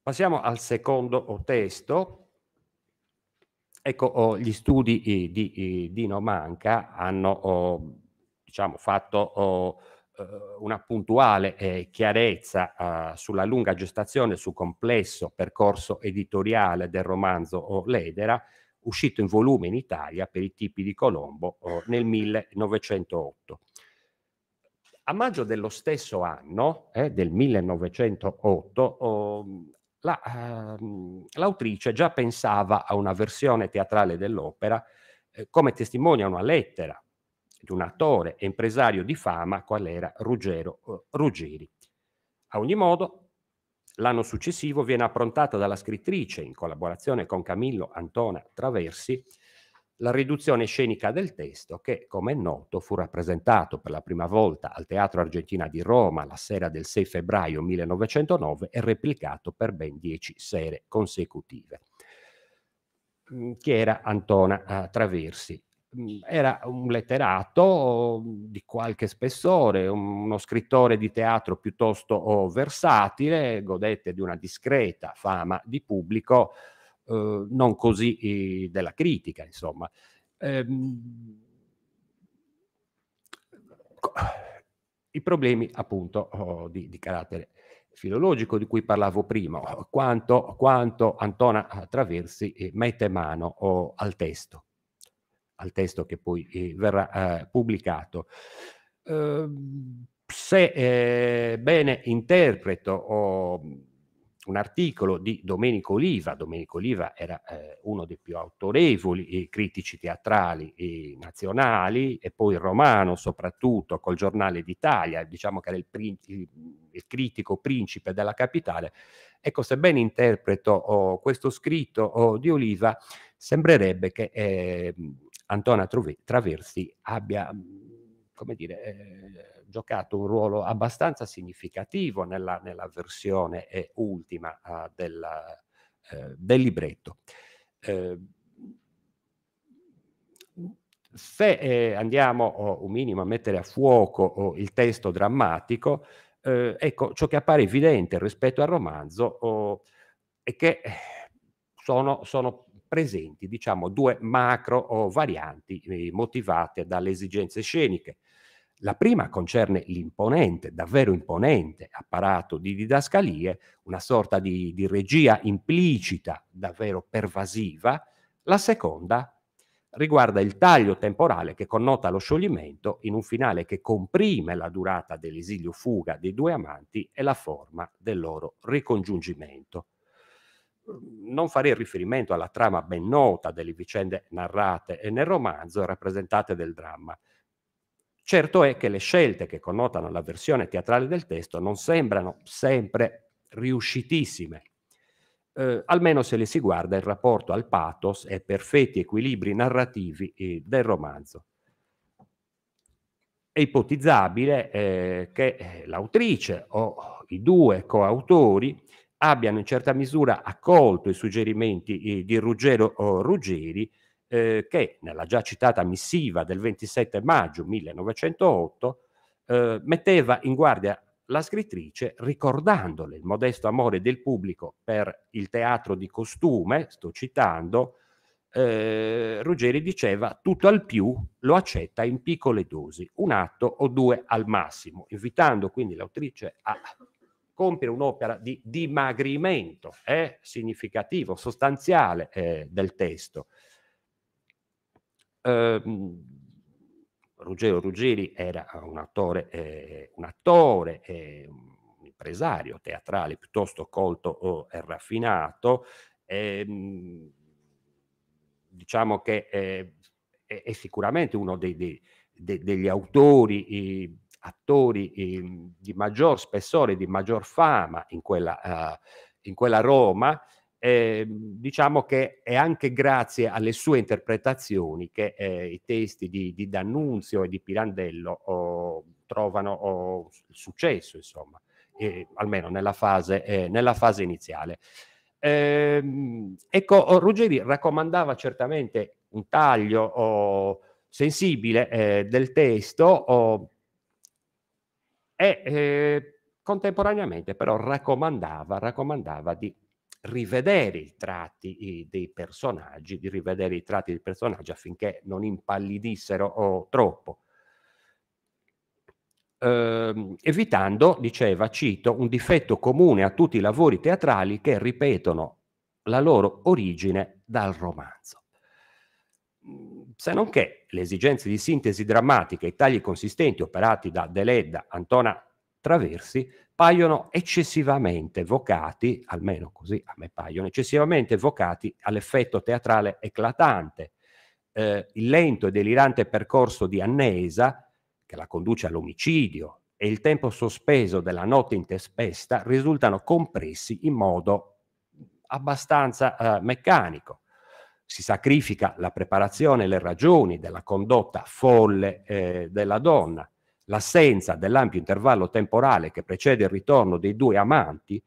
passiamo al secondo oh, testo, Ecco, oh, gli studi eh, di eh, Dino Manca hanno oh, diciamo, fatto oh, eh, una puntuale eh, chiarezza sulla lunga gestazione, sul complesso percorso editoriale del romanzo oh, Ledera, uscito in volume in Italia per i tipi di Colombo oh, nel 1908. A maggio dello stesso anno, del 1908, la, ehm, l'autrice già pensava a una versione teatrale dell'opera, eh, come testimonia una lettera di un attore e impresario di fama qual era Ruggero eh, Ruggeri. A ogni modo, l'anno successivo viene approntata dalla scrittrice, in collaborazione con Camillo Antona Traversi, la riduzione scenica del testo che, come è noto, fu rappresentato per la prima volta al Teatro Argentina di Roma la sera del 6 febbraio 1909 e replicato per ben dieci sere consecutive. Mm, chi era Antona eh, Traversi? Mm, era un letterato mm, di qualche spessore, uno scrittore di teatro piuttosto versatile, godette di una discreta fama di pubblico, Uhm, non così eh, della critica, insomma. Ehm, I problemi appunto oh, di, di, carattere filologico di cui parlavo prima, oh, quanto, quanto Antona Traversi eh, mette mano oh, al testo, al testo che poi eh, verrà eh, pubblicato. Ehm, se eh, bene interpreto oh, un articolo di Domenico Oliva, Domenico Oliva era eh, uno dei più autorevoli eh, critici teatrali eh, nazionali e poi romano soprattutto col giornale d'Italia, diciamo che era il, prin- il critico principe della capitale, ecco se ben interpreto oh, questo scritto oh, di Oliva sembrerebbe che eh, Antona Traversi abbia, mm, come dire, eh, giocato un ruolo abbastanza significativo nella, nella versione eh, ultima ah, eh, della, del libretto. Ehm, se eh, andiamo oh, un minimo a mettere a fuoco oh, il testo drammatico, eh, ecco, ciò che appare evidente rispetto al romanzo oh, è che eh, sono, sono presenti diciamo, due macro varianti eh, motivate dalle esigenze sceniche. La prima concerne l'imponente, davvero imponente apparato di didascalie, una sorta di, di regia implicita, davvero pervasiva. La seconda riguarda il taglio temporale che connota lo scioglimento in un finale che comprime la durata dell'esilio-fuga dei due amanti e la forma del loro ricongiungimento. Mm, non farei riferimento alla trama ben nota delle vicende narrate nel romanzo e rappresentate del dramma, Certo è che le scelte che connotano la versione teatrale del testo non sembrano sempre riuscitissime, eh, almeno se le si guarda il rapporto al pathos e perfetti equilibri narrativi del romanzo. È ipotizzabile eh, che eh, l'autrice o i due coautori abbiano in certa misura accolto i suggerimenti eh, di Ruggero eh, Ruggeri eh, che nella già citata missiva del 27 maggio 1908 eh, metteva in guardia la scrittrice ricordandole il modesto amore del pubblico per il teatro di costume, sto citando, eh, Ruggeri diceva tutto al più lo accetta in piccole dosi, un atto o due al massimo, invitando quindi l'autrice a compiere un'opera di dimagrimento eh, significativo, sostanziale eh, del testo ehm, Ruggero Ruggeri era un attore, eh, un, attore eh, un impresario teatrale piuttosto colto e raffinato, ehm, diciamo che eh, è, è, sicuramente uno dei, dei, dei, degli autori, eh, attori ehm, di maggior spessore, di maggior fama in quella, eh, in quella Roma eh, diciamo che è anche grazie alle sue interpretazioni che eh, i testi di, di, D'Annunzio e di Pirandello oh, trovano oh, successo, insomma, eh, almeno nella fase, eh, nella fase iniziale. Ehm, ecco, oh, Ruggeri raccomandava certamente un taglio oh, sensibile eh, del testo oh, e eh, contemporaneamente però raccomandava, raccomandava di rivedere i tratti dei personaggi, di rivedere i tratti dei personaggi affinché non impallidissero oh, troppo. Eh, evitando, diceva, cito, un difetto comune a tutti i lavori teatrali che ripetono la loro origine dal romanzo. Se non che le esigenze di sintesi drammatica e i tagli consistenti operati da Deledda, Antona Traversi paiono eccessivamente vocati, almeno così a me paiono, eccessivamente vocati all'effetto teatrale eclatante. Eh, il lento e delirante percorso di Annesa, che la conduce all'omicidio, e il tempo sospeso della notte in intespesta risultano compressi in modo abbastanza eh, meccanico. Si sacrifica la preparazione e le ragioni della condotta folle eh, della donna l'assenza dell'ampio intervallo temporale che precede il ritorno dei due amanti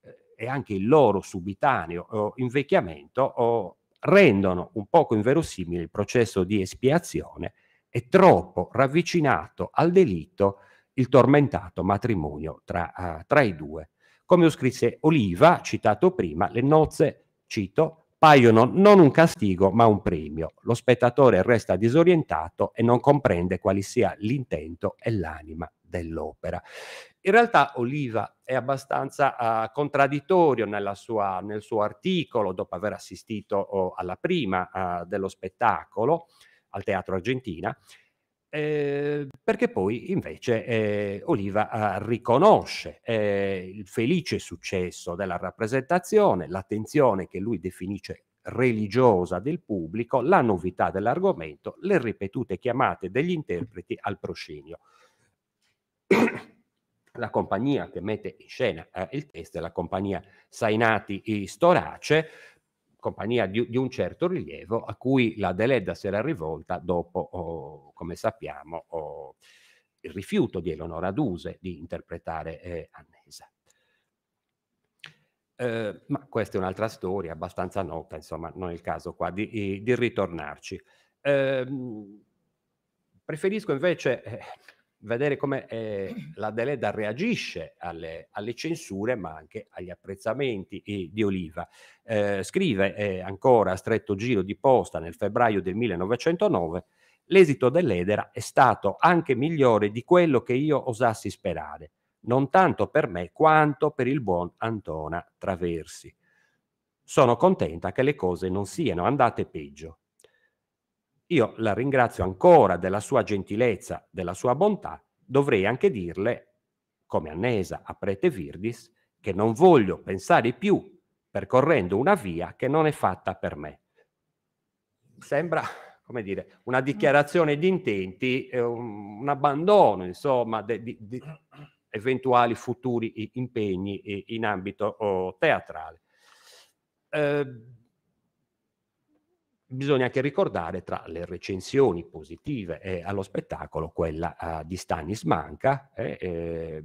eh, e anche il loro subitaneo eh, invecchiamento rendono un poco inverosimile il processo di espiazione e troppo ravvicinato al delitto il tormentato matrimonio tra, eh, tra i due. Come scrisse Oliva, citato prima, le nozze, cito, paiono non un castigo ma un premio. Lo spettatore resta disorientato e non comprende quali sia l'intento e l'anima dell'opera. In realtà Oliva è abbastanza uh, contraddittorio sua, nel suo articolo, dopo aver assistito oh, alla prima uh, dello spettacolo al Teatro Argentina, eh, perché poi invece eh, Oliva ah, eh, riconosce il felice successo della rappresentazione, l'attenzione che lui definisce religiosa del pubblico, la novità dell'argomento, le ripetute chiamate degli interpreti al proscenio. la compagnia che mette in scena eh, il testo è la compagnia Sainati Storace, compagnia di, di, un certo rilievo a cui la Deledda si era rivolta dopo, oh, come sappiamo, oh, il rifiuto di Eleonora Duse di interpretare eh, Annesa. Eh, ma questa è un'altra storia abbastanza nota, insomma, non è il caso qua di, di ritornarci. Eh, preferisco invece eh, vedere come eh, la Deleda reagisce alle, alle, censure ma anche agli apprezzamenti eh, di Oliva. Eh, scrive eh, ancora a stretto giro di posta nel febbraio del 1909 l'esito dell'edera è stato anche migliore di quello che io osassi sperare, non tanto per me quanto per il buon Antona Traversi. Sono contenta che le cose non siano andate peggio. Io la ringrazio ancora della sua gentilezza, della sua bontà. Dovrei anche dirle, come annesa a prete Virdis, che non voglio pensare più percorrendo una via che non è fatta per me. Sembra, come dire, una dichiarazione di intenti, eh, un, un abbandono, insomma, di, di eventuali futuri impegni eh, in ambito oh, teatrale. Eh, bisogna anche ricordare tra le recensioni positive eh, allo spettacolo quella ah, eh, di Stanis Manca, eh,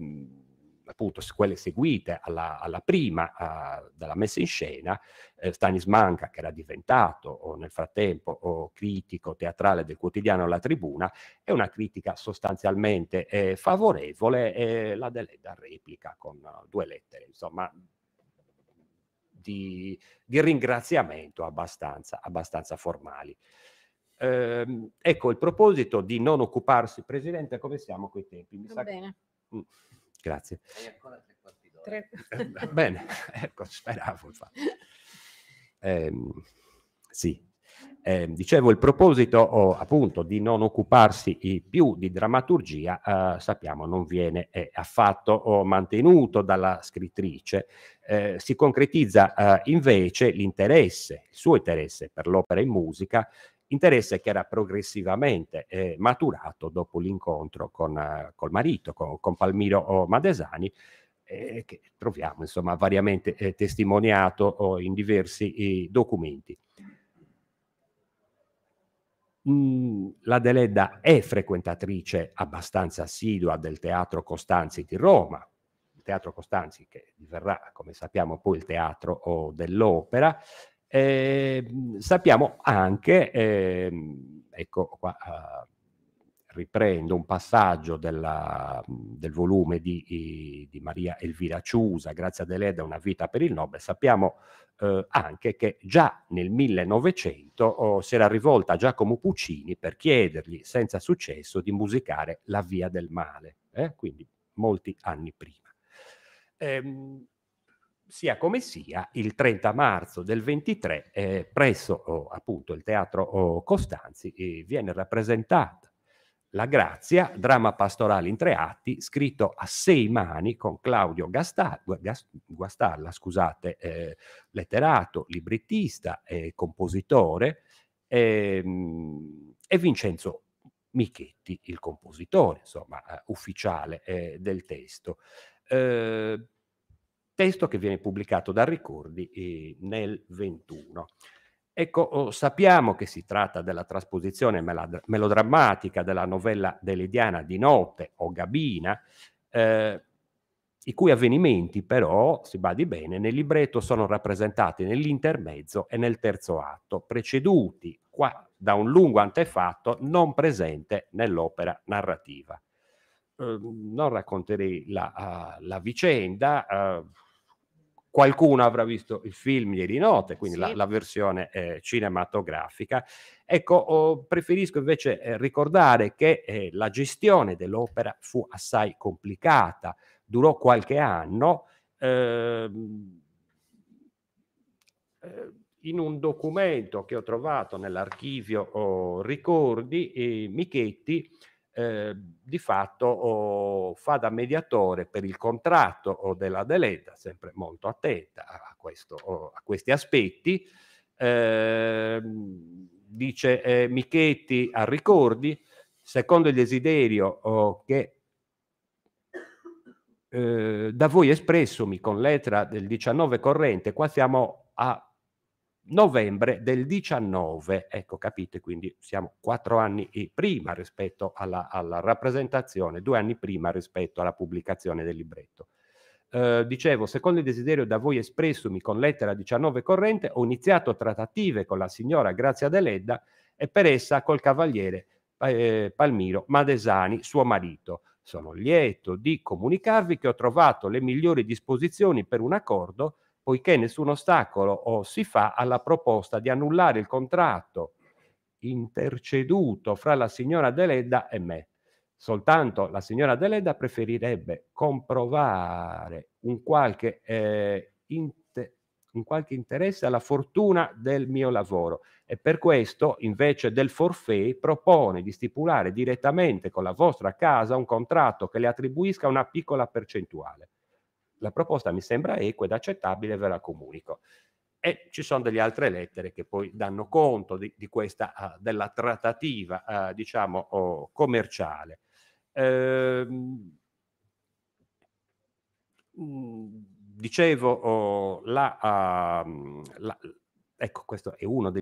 appunto quelle seguite alla, alla prima ah, dalla messa in scena, eh, Stanis Manca che era diventato oh, nel frattempo oh, critico teatrale del quotidiano La Tribuna, è una critica sostanzialmente eh, favorevole e eh, la deleda replica con ah, due lettere, insomma di, di ringraziamento abbastanza, abbastanza formali. Eh, ecco, il proposito di non occuparsi, Presidente, come siamo coi tempi? Mi Va bene. Che... Mm, grazie. tre quarti bene, ecco, speravo infatti. Ehm, sì, eh, dicevo, il proposito oh, appunto di non occuparsi più di drammaturgia, eh, sappiamo, non viene eh, affatto mantenuto dalla scrittrice eh, si concretizza eh, invece l'interesse, il suo interesse per l'opera in musica, interesse che era progressivamente eh, maturato dopo l'incontro con, eh, col marito, con, con Palmiro Madesani, eh, che troviamo insomma variamente eh, testimoniato in diversi documenti. Mm, la Deledda è frequentatrice abbastanza assidua del Teatro Costanzi di Roma, Teatro Costanzi, che diverrà, come sappiamo, poi il teatro o dell'opera. Eh, sappiamo anche, eh, ecco qua, eh, riprendo un passaggio della, del volume di, di, Maria Elvira Ciusa, Grazia Deleda, Una vita per il Nobel, sappiamo eh, anche che già nel 1900 oh, si era rivolta a Giacomo Puccini per chiedergli, senza successo, di musicare La via del male, eh? quindi molti anni prima ehm, sia come sia, il 30 marzo del 23 eh, presso oh, appunto il Teatro oh, Costanzi eh, viene rappresentata La Grazia, dramma pastorale in tre atti, scritto a sei mani con Claudio Gastalla, Guastalla, scusate, eh, letterato, librettista e compositore, ehm, e Vincenzo Michetti, il compositore, insomma, eh, ufficiale eh, del testo. Eh, testo che viene pubblicato da Ricordi eh, nel 21. Ecco, oh, sappiamo che si tratta della trasposizione melodrammatica della novella dell'Ediana di notte o Gabina, eh, i cui avvenimenti però, si badi bene, nel libretto sono rappresentati nell'intermezzo e nel terzo atto, preceduti qua da un lungo antefatto non presente nell'opera narrativa. Eh, non racconterei la, uh, la vicenda, uh, qualcuno avrà visto il film ieri notte, quindi sì. la, la, versione eh, cinematografica. Ecco, oh, preferisco invece eh, ricordare che eh, la gestione dell'opera fu assai complicata, durò qualche anno. Ehm, eh, in un documento che ho trovato nell'archivio oh, Ricordi, Michetti eh, di fatto oh, fa da mediatore per il contratto oh, della Deleta, sempre molto attenta a, questo, oh, a questi aspetti. Eh, dice eh, Michetti a ricordi, secondo il desiderio che eh, da voi espressomi con lettera del 19 corrente, qua siamo a novembre del 19. Ecco, capite, quindi siamo quattro anni prima rispetto alla, alla rappresentazione, due anni prima rispetto alla pubblicazione del libretto. Eh, dicevo, secondo il desiderio da voi espressomi con lettera 19 corrente, ho iniziato trattative con la signora Grazia Deledda e per essa col cavaliere eh, Palmiro Madesani, suo marito. Sono lieto di comunicarvi che ho trovato le migliori disposizioni per un accordo poiché nessun ostacolo o si fa alla proposta di annullare il contratto interceduto fra la signora Deledda e me. Soltanto la signora Deledda preferirebbe comprovare un qualche, eh, inter- un qualche interesse alla fortuna del mio lavoro e per questo, invece del forfait, propone di stipulare direttamente con la vostra casa un contratto che le attribuisca una piccola percentuale la proposta mi sembra equa ed accettabile, ve la comunico. E ci sono delle altre lettere che poi danno conto di, di questa, uh, della trattativa, uh, diciamo, oh, commerciale. Ehm, mhmm, dicevo, oh, la, uh, la, ecco, questo è uno dei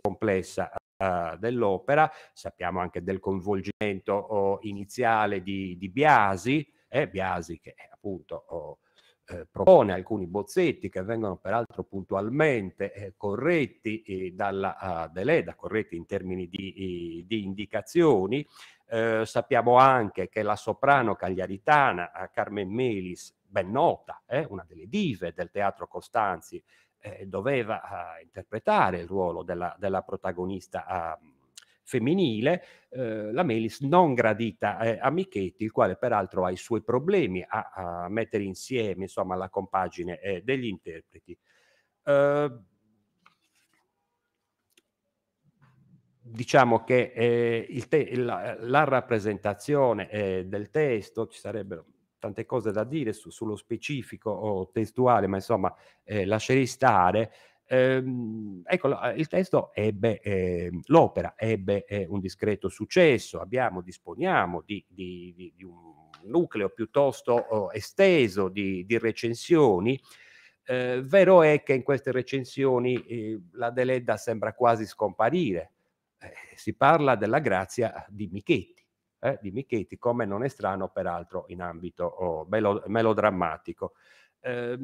complessa uh, dell'opera, sappiamo anche del coinvolgimento oh, iniziale di, di Biasi, eh, Biasi che eh, appunto oh, eh, propone alcuni bozzetti che vengono peraltro puntualmente eh, corretti eh, dalla uh, Deleda, corretti in termini di, eh, di indicazioni. Eh, sappiamo anche che la soprano cagliaritana Carmen Melis, ben nota, una delle dive del teatro Costanzi, doveva interpretare il ruolo della, della protagonista. Uh, femminile, eh, la Melis non gradita eh, a Michetti, il quale peraltro ha i suoi problemi a, a mettere insieme insomma, la compagine eh, degli interpreti. Eh, diciamo che eh, te- la, la, rappresentazione eh, del testo, ci sarebbero tante cose da dire su, sullo specifico testuale, ma insomma lascerei stare, Ehm, ecco, il testo ebbe, eh, l'opera ebbe eh, un discreto successo, abbiamo, disponiamo di, di, di, di un nucleo piuttosto oh, esteso di, recensioni. Eh, vero è che in queste recensioni eh, la Deledda sembra quasi scomparire. Eh, si parla della grazia di Michetti. Eh, di Michetti, come non è strano peraltro in ambito oh, melo- melodrammatico. Eh,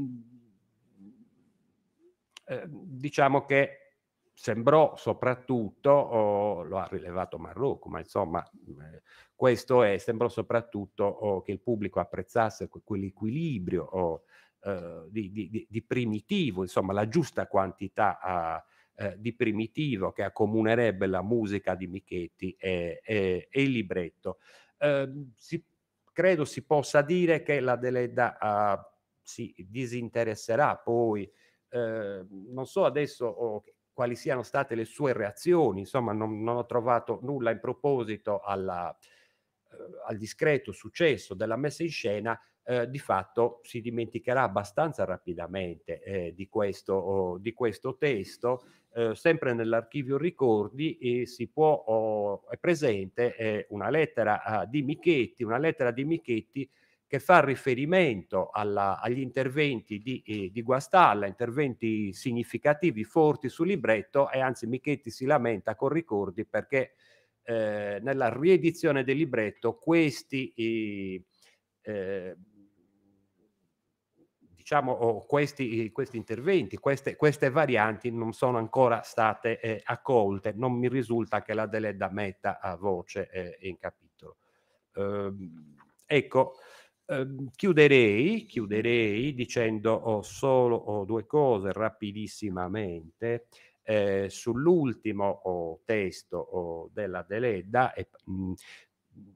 Ehm, diciamo che sembrò soprattutto, oh, lo ha rilevato Marrocco, ma insomma eh, questo è, sembrò soprattutto oh, che il pubblico apprezzasse quell'equilibrio oh, eh, di, di, di, primitivo, insomma la giusta quantità a, eh, di primitivo che accomunerebbe la musica di Michetti e, e, e il libretto. Eh, si, credo si possa dire che la Deledda ah, si disinteresserà poi Ehm, non so adesso oh, quali siano state le sue reazioni, insomma non, non ho trovato nulla in proposito alla, eh, al discreto successo della messa in scena, eh, di fatto si dimenticherà abbastanza rapidamente eh, di questo, oh, di, questo, testo. Eh, sempre nell'archivio ricordi si può, oh, è presente eh, una lettera di Michetti, una lettera di Michetti che fa riferimento alla, agli interventi di, eh, di, Guastalla, interventi significativi, forti sul libretto e anzi Michetti si lamenta con ricordi perché eh, nella riedizione del libretto questi, eh, diciamo, questi, questi interventi, queste, queste, varianti non sono ancora state eh, accolte, non mi risulta che la Deledda metta a voce eh, in capitolo. Ehm, ecco, Ehm, chiuderei, chiuderei, dicendo oh, solo oh, due cose rapidissimamente. Eh, sull'ultimo oh, testo della Deledda, e, mh, mhmm,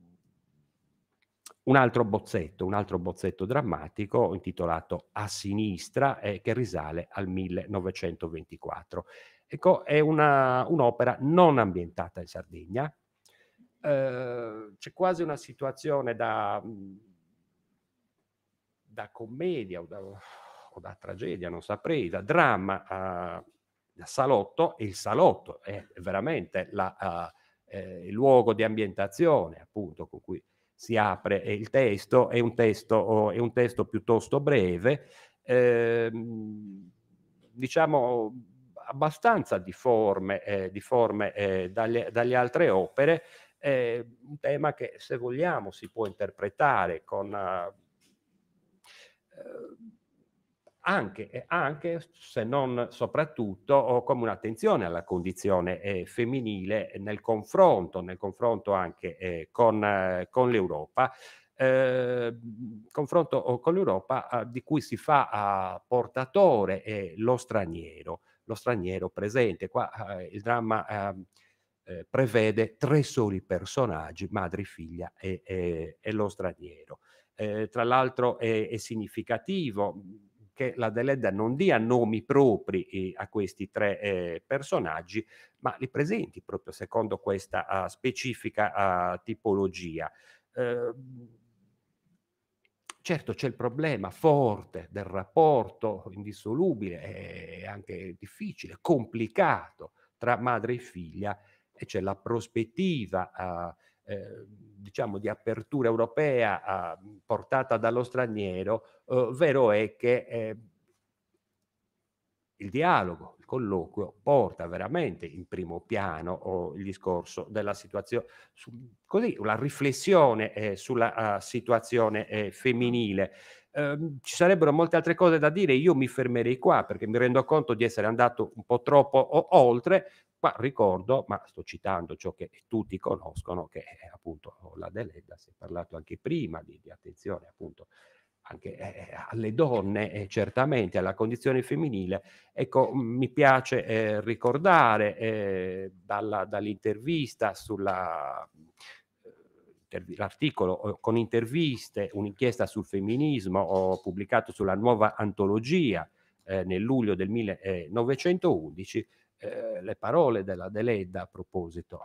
un altro bozzetto, un altro bozzetto drammatico intitolato A sinistra eh, che risale al 1924. Ecco, è una, un'opera non ambientata in Sardegna. Eh, c'è quasi una situazione da mhmm, da commedia o da, o da tragedia, non saprei, da dramma a, da salotto, e il salotto è veramente la, a, eh, il luogo di ambientazione appunto con cui si apre il testo, è un testo, è un testo piuttosto breve, eh, diciamo abbastanza difforme, eh, difforme eh, dalle, dalle, altre opere, un tema che se vogliamo si può interpretare con uh, Ehm, anche, anche, se non soprattutto come un'attenzione alla condizione eh, femminile nel confronto, nel confronto anche eh, con, eh, con, l'Europa. Ehm, confronto oh, con l'Europa ah, di cui si fa portatore lo straniero, lo straniero presente. Qua eh, il dramma ehm, eh, prevede tre soli personaggi, madre, figlia e, e, e lo straniero eh, tra l'altro è, è, significativo mhmm, che la Deledda non dia nomi propri eh, a questi tre eh, personaggi, ma li presenti proprio secondo questa uh, specifica uh, tipologia. Uh, Certo c'è il problema forte del rapporto indissolubile e eh, anche difficile, complicato tra madre e figlia e c'è la prospettiva eh, eh, diciamo di apertura europea eh, portata dallo straniero, eh, vero è che ehm, il dialogo, il colloquio porta veramente in primo piano oh, il discorso della situazione, su, così una riflessione eh, sulla uh, situazione eh, femminile. Eh, ci sarebbero molte altre cose da dire, io mi fermerei qua perché mi rendo conto di essere andato un po' troppo oltre, Qua ricordo, ma sto citando ciò che tutti conoscono, che è appunto la Deledda, si è parlato anche prima di, di attenzione appunto anche eh, eh alle donne eh, certamente alla condizione femminile. Ecco, mi piace eh, ricordare eh, dalla, dall'intervista sulla eh, l'articolo con interviste, un'inchiesta sul femminismo ho pubblicato sulla nuova antologia nel luglio del 1911 eh, le parole della Deledda a proposito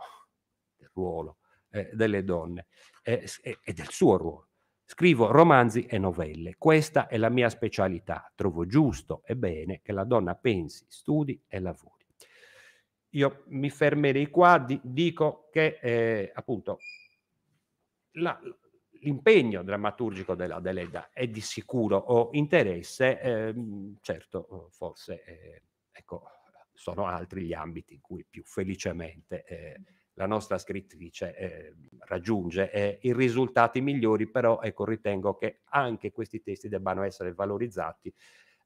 del ruolo eh, delle donne eh, e del suo ruolo. Scrivo romanzi e novelle, questa è la mia specialità, trovo giusto e bene che la donna pensi, studi e lavori. Io mi fermerei qua, di, dico che eh, appunto la, l'impegno drammaturgico della Deledda è di sicuro o interesse, ehm, certo, forse eh, ecco, sono altri gli ambiti in cui più felicemente eh, la nostra scrittrice eh, raggiunge eh, i risultati migliori, però ecco, ritengo che anche questi testi debbano essere valorizzati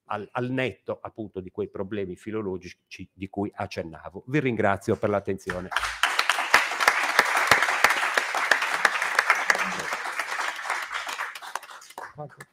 al, al, netto appunto di quei problemi filologici di cui accennavo. Vi ringrazio per l'attenzione.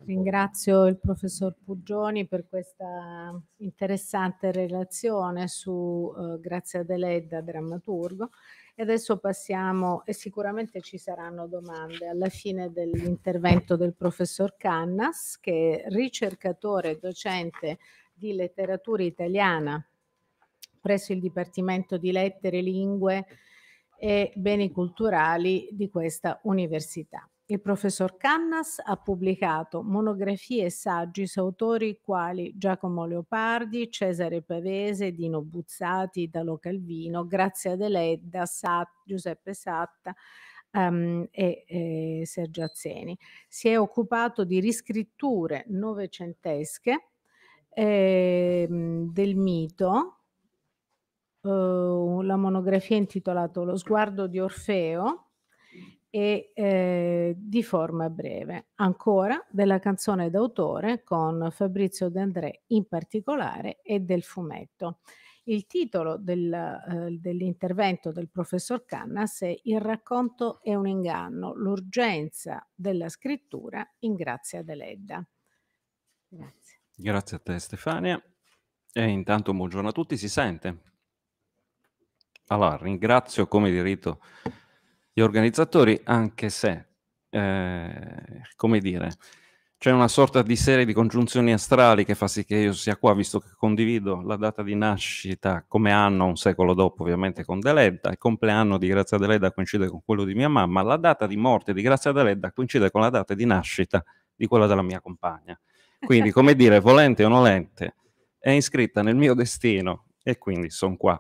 Ringrazio il professor Puggioni per questa interessante relazione su eh, Grazia Deledda, drammaturgo. E adesso passiamo, e sicuramente ci saranno domande, alla fine dell'intervento del professor Cannas, che è ricercatore e docente di letteratura italiana presso il Dipartimento di Lettere, Lingue e Beni Culturali di questa università. Il professor Cannas ha pubblicato monografie e saggi su autori quali Giacomo Leopardi, Cesare Pavese, Dino Buzzati, Dalo Calvino, Grazia Deledda, Sat, Giuseppe Satta um, e, e Sergio Azzeni. Si è occupato di riscritture novecentesche eh, del mito. Eh, la monografia intitolata Lo sguardo di Orfeo, e eh, di forma breve. Ancora della canzone d'autore con Fabrizio De André in particolare e del fumetto. Il titolo del, eh, dell'intervento del professor Cannas è Il racconto è un inganno, l'urgenza della scrittura in Grazia Deledda. Grazie. Grazie a te Stefania. E intanto buongiorno a tutti, si sente? Allora, ringrazio come di rito gli organizzatori, anche se, eh, come dire, c'è una sorta di serie di congiunzioni astrali che fa sì che io sia qua, visto che condivido la data di nascita come anno, un secolo dopo ovviamente, con Deledda, il compleanno di Grazia Deledda coincide con quello di mia mamma, la data di morte di Grazia Deledda coincide con la data di nascita di quella della mia compagna. Quindi, come dire, volente o nolente, è iscritta nel mio destino e quindi sono qua.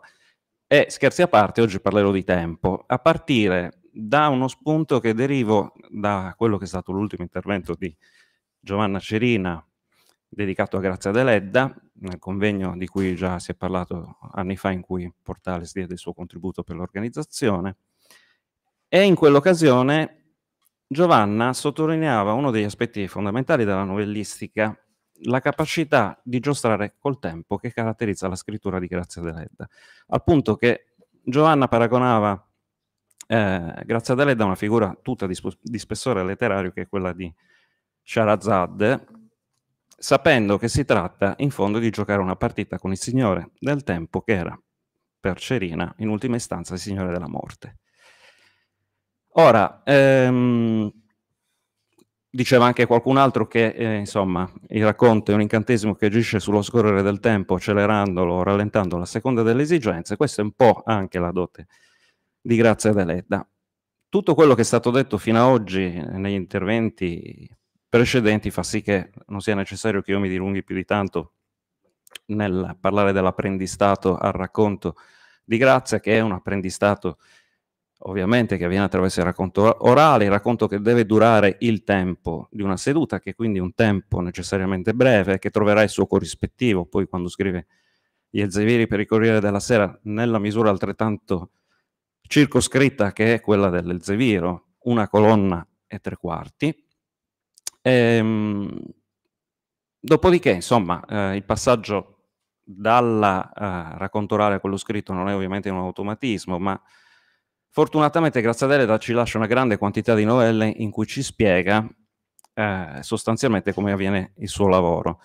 E scherzi a parte, oggi parlerò di tempo, a partire da uno spunto che derivo da quello che è stato l'ultimo intervento di Giovanna Cerina dedicato a Grazia Deledda, nel convegno di cui già si è parlato anni fa in cui Portales diede il suo contributo per l'organizzazione. E in quell'occasione Giovanna sottolineava uno degli aspetti fondamentali della novellistica, la capacità di giostrare col tempo che caratterizza la scrittura di Grazia Deledda, al punto che Giovanna paragonava eh, grazie a Dele da una figura tutta di, di spessore letterario che è quella di Shahrazad, sapendo che si tratta in fondo di giocare una partita con il Signore del tempo che era per Cerina, in ultima istanza, il Signore della Morte. Ora, ehm, diceva anche qualcun altro che, eh, insomma, il racconto è un incantesimo che agisce sullo scorrere del tempo, accelerandolo o rallentandolo a seconda delle esigenze. Questa è un po' anche la dote di Grazia Deledda. Tutto quello che è stato detto fino ad oggi eh, negli interventi precedenti fa sì che non sia necessario che io mi dilunghi più di tanto nel parlare dell'apprendistato al racconto di Grazia, che è un apprendistato ovviamente che avviene attraverso il racconto orale, il racconto che deve durare il tempo di una seduta, che è quindi un tempo necessariamente breve, che troverà il suo corrispettivo poi quando scrive gli Elzeviri per il Corriere della Sera nella misura altrettanto circoscritta che è quella dell'Elzeviro, una colonna e tre quarti. Ehm, dopodiché, insomma, eh, il passaggio dalla eh, raccontorale a quello scritto non è ovviamente un automatismo, ma fortunatamente Grazia Deleda ci lascia una grande quantità di novelle in cui ci spiega eh, sostanzialmente come avviene il suo lavoro.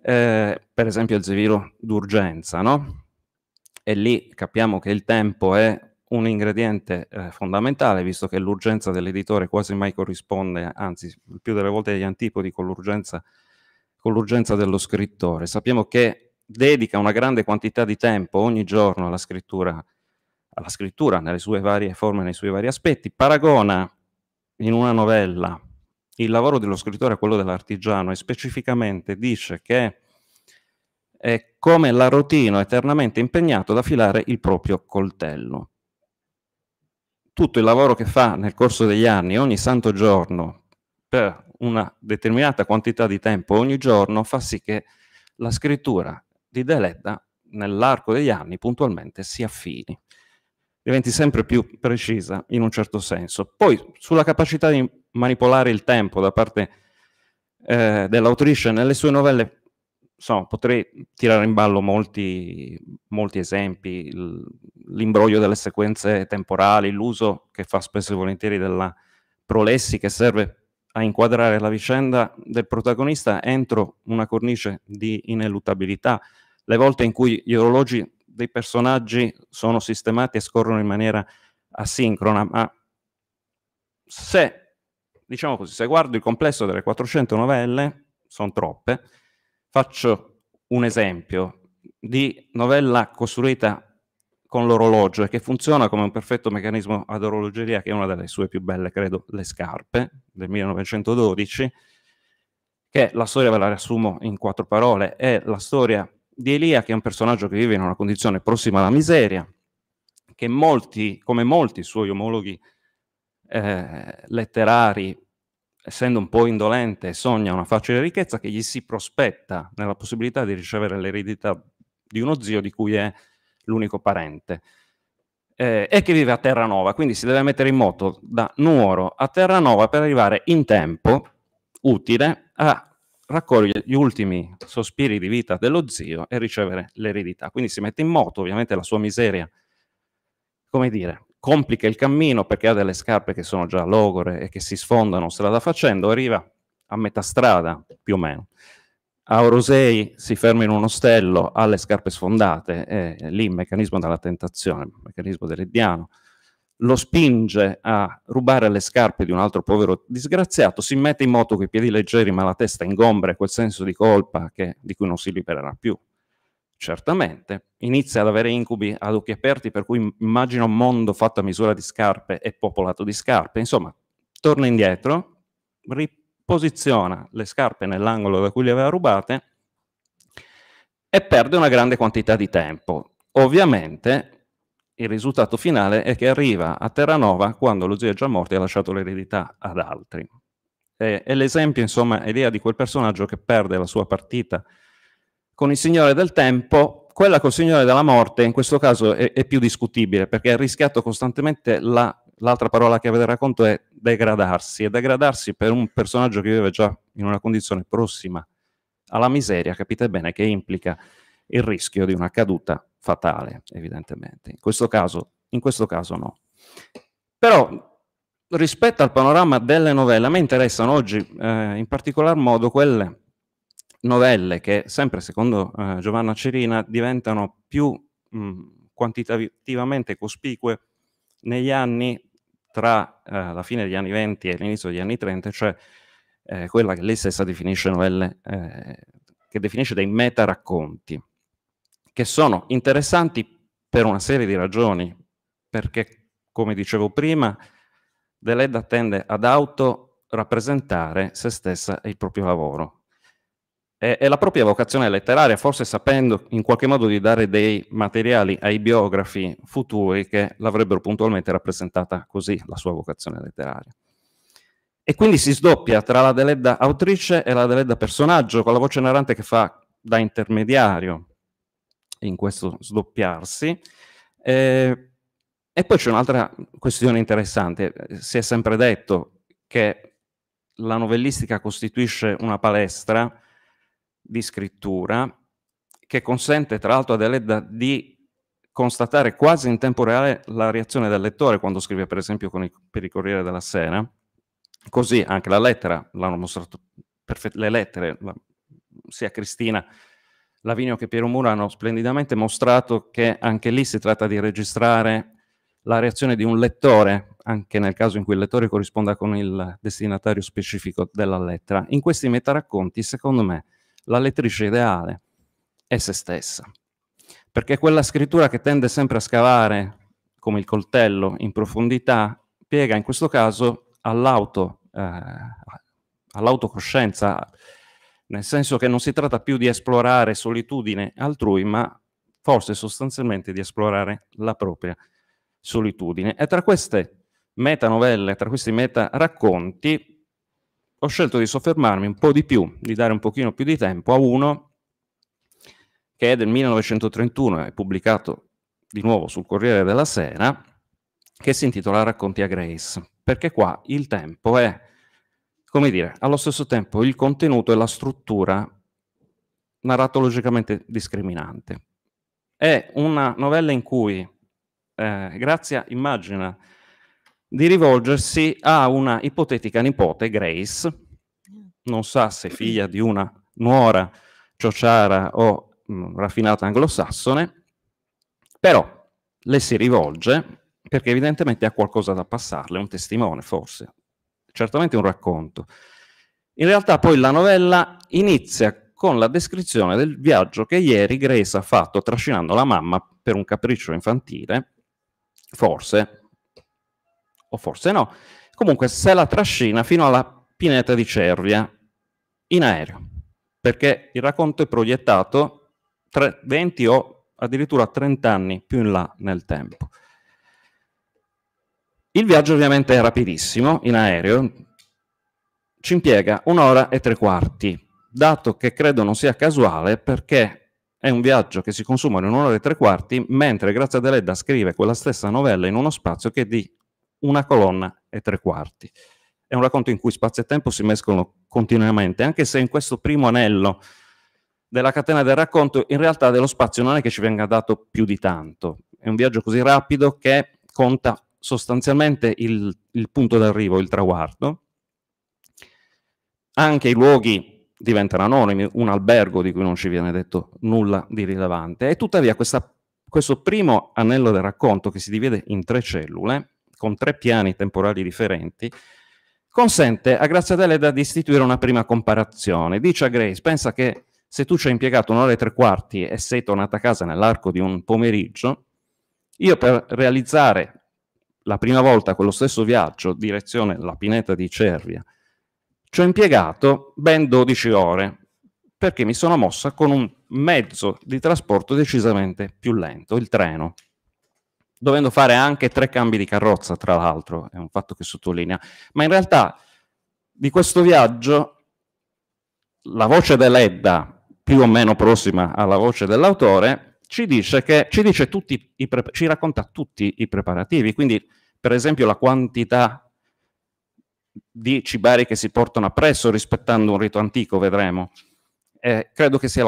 Eh, per esempio il Zeviro d'urgenza, no? E lì capiamo che il tempo è un ingrediente eh, fondamentale, visto che l'urgenza dell'editore quasi mai corrisponde, anzi più delle volte agli antipodi, con l'urgenza, con l'urgenza dello scrittore. Sappiamo che dedica una grande quantità di tempo ogni giorno alla scrittura, alla scrittura nelle sue varie forme, nei suoi vari aspetti, paragona in una novella il lavoro dello scrittore a quello dell'artigiano e specificamente dice che è come l'arrotino eternamente impegnato ad affilare il proprio coltello tutto il lavoro che fa nel corso degli anni, ogni santo giorno, per una determinata quantità di tempo ogni giorno, fa sì che la scrittura di Deledda nell'arco degli anni puntualmente si affini, diventi sempre più precisa in un certo senso. Poi sulla capacità di manipolare il tempo da parte eh, dell'autrice nelle sue novelle so, potrei tirare in ballo molti, molti esempi, l'imbroglio delle sequenze temporali, l'uso che fa spesso e volentieri della prolessi che serve a inquadrare la vicenda del protagonista entro una cornice di ineluttabilità, le volte in cui gli orologi dei personaggi sono sistemati e scorrono in maniera asincrona, ma se, diciamo così, se guardo il complesso delle 400 novelle, sono troppe, Faccio un esempio di novella costruita con l'orologio e che funziona come un perfetto meccanismo ad orologeria, che è una delle sue più belle, credo, Le scarpe, del 1912, che la storia ve la riassumo in quattro parole, è la storia di Elia, che è un personaggio che vive in una condizione prossima alla miseria, che molti, come molti suoi omologhi eh, letterari essendo un po' indolente, sogna una facile ricchezza che gli si prospetta nella possibilità di ricevere l'eredità di uno zio di cui è l'unico parente. Eh, e che vive a Terranova, quindi si deve mettere in moto da Nuoro a Terranova per arrivare in tempo utile a raccogliere gli ultimi sospiri di vita dello zio e ricevere l'eredità. Quindi si mette in moto, ovviamente la sua miseria, come dire, complica il cammino perché ha delle scarpe che sono già logore e che si sfondano strada facendo, arriva a metà strada più o meno. A Orosei si ferma in un ostello, ha le scarpe sfondate, è lì il meccanismo della tentazione, il meccanismo dell'ediano, lo spinge a rubare le scarpe di un altro povero disgraziato, si mette in moto con i piedi leggeri ma la testa ingombra e quel senso di colpa che, di cui non si libererà più. Certamente, inizia ad avere incubi ad occhi aperti, per cui immagina un mondo fatto a misura di scarpe e popolato di scarpe. Insomma, torna indietro, riposiziona le scarpe nell'angolo da cui le aveva rubate e perde una grande quantità di tempo. Ovviamente il risultato finale è che arriva a Terranova quando lo zio è già morto e ha lasciato l'eredità ad altri. E, è l'esempio, insomma, idea di quel personaggio che perde la sua partita con il Signore del Tempo, quella con il Signore della Morte in questo caso è, è più discutibile perché ha rischiato costantemente la, l'altra parola che avete racconto è degradarsi e degradarsi per un personaggio che vive già in una condizione prossima alla miseria, capite bene che implica il rischio di una caduta fatale, evidentemente. In questo caso, in questo caso no. Però rispetto al panorama delle novelle, a me interessano oggi eh, in particolar modo quelle novelle che, sempre secondo eh, Giovanna Cerina, diventano più mh, mm, quantitativamente cospicue negli anni tra eh, la fine degli anni 20 e l'inizio degli anni 30, cioè eh, quella che lei stessa definisce novelle, eh, che definisce dei meta-racconti, che sono interessanti per una serie di ragioni, perché, come dicevo prima, Deledda tende ad auto rappresentare se stessa e il proprio lavoro, e, e la propria vocazione letteraria, forse sapendo in qualche modo di dare dei materiali ai biografi futuri che l'avrebbero puntualmente rappresentata così la sua vocazione letteraria. E quindi si sdoppia tra la Deledda autrice e la Deledda personaggio, con la voce narrante che fa da intermediario in questo sdoppiarsi. Eh, e poi c'è un'altra questione interessante. Si è sempre detto che la novellistica costituisce una palestra di scrittura che consente tra l'altro ad Aledda di constatare quasi in tempo reale la reazione del lettore quando scrive per esempio il, per il Corriere della Sera, così anche la lettera, l'hanno mostrato perfett- le lettere, la, sia Cristina Lavinio che Piero Mura hanno splendidamente mostrato che anche lì si tratta di registrare la reazione di un lettore, anche nel caso in cui il lettore corrisponda con il destinatario specifico della lettera. In questi metaracconti, secondo me, la lettrice ideale è se stessa, perché quella scrittura che tende sempre a scavare come il coltello in profondità piega in questo caso all'auto, eh, all'autocoscienza, nel senso che non si tratta più di esplorare solitudine altrui, ma forse sostanzialmente di esplorare la propria solitudine. E tra queste metanovelle, tra questi meta racconti, ho scelto di soffermarmi un po' di più, di dare un pochino più di tempo a uno che è del 1931, è pubblicato di nuovo sul Corriere della Sera, che si intitola Racconti a Grace, perché qua il tempo è, come dire, allo stesso tempo il contenuto e la struttura narratologicamente discriminante. È una novella in cui eh, Grazia immagina di rivolgersi a una ipotetica nipote, Grace, non sa se figlia di una nuora ciociara o mh, mm, raffinata anglosassone, però le si rivolge perché evidentemente ha qualcosa da passarle, un testimone forse, certamente un racconto. In realtà poi la novella inizia con la descrizione del viaggio che ieri Grace ha fatto trascinando la mamma per un capriccio infantile, forse o forse no, comunque se la trascina fino alla pineta di Cervia in aereo, perché il racconto è proiettato 20 o addirittura 30 anni più in là nel tempo. Il viaggio ovviamente è rapidissimo in aereo, ci impiega un'ora e tre quarti, dato che credo non sia casuale perché è un viaggio che si consuma in un'ora e tre quarti, mentre Grazia Deledda scrive quella stessa novella in uno spazio che è di una colonna e tre quarti. È un racconto in cui spazio e tempo si mescolano continuamente, anche se in questo primo anello della catena del racconto, in realtà dello spazio non è che ci venga dato più di tanto. È un viaggio così rapido che conta sostanzialmente il, il punto d'arrivo, il traguardo. Anche i luoghi diventano anonimi, un albergo di cui non ci viene detto nulla di rilevante. E tuttavia questa, questo primo anello del racconto, che si divide in tre cellule, con tre piani temporali differenti, consente a Grazia Graziadella di istituire una prima comparazione. Dice a Grace, pensa che se tu ci hai impiegato un'ora e tre quarti e sei tornata a casa nell'arco di un pomeriggio, io per realizzare la prima volta quello stesso viaggio direzione la pineta di Cervia, ci ho impiegato ben 12 ore perché mi sono mossa con un mezzo di trasporto decisamente più lento, il treno dovendo fare anche tre cambi di carrozza, tra l'altro, è un fatto che sottolinea. Ma in realtà di questo viaggio la voce dell'Edda, più o meno prossima alla voce dell'autore, ci dice che ci, dice pre- ci racconta tutti i preparativi, quindi per esempio la quantità di cibari che si portano appresso rispettando un rito antico, vedremo eh, credo che sia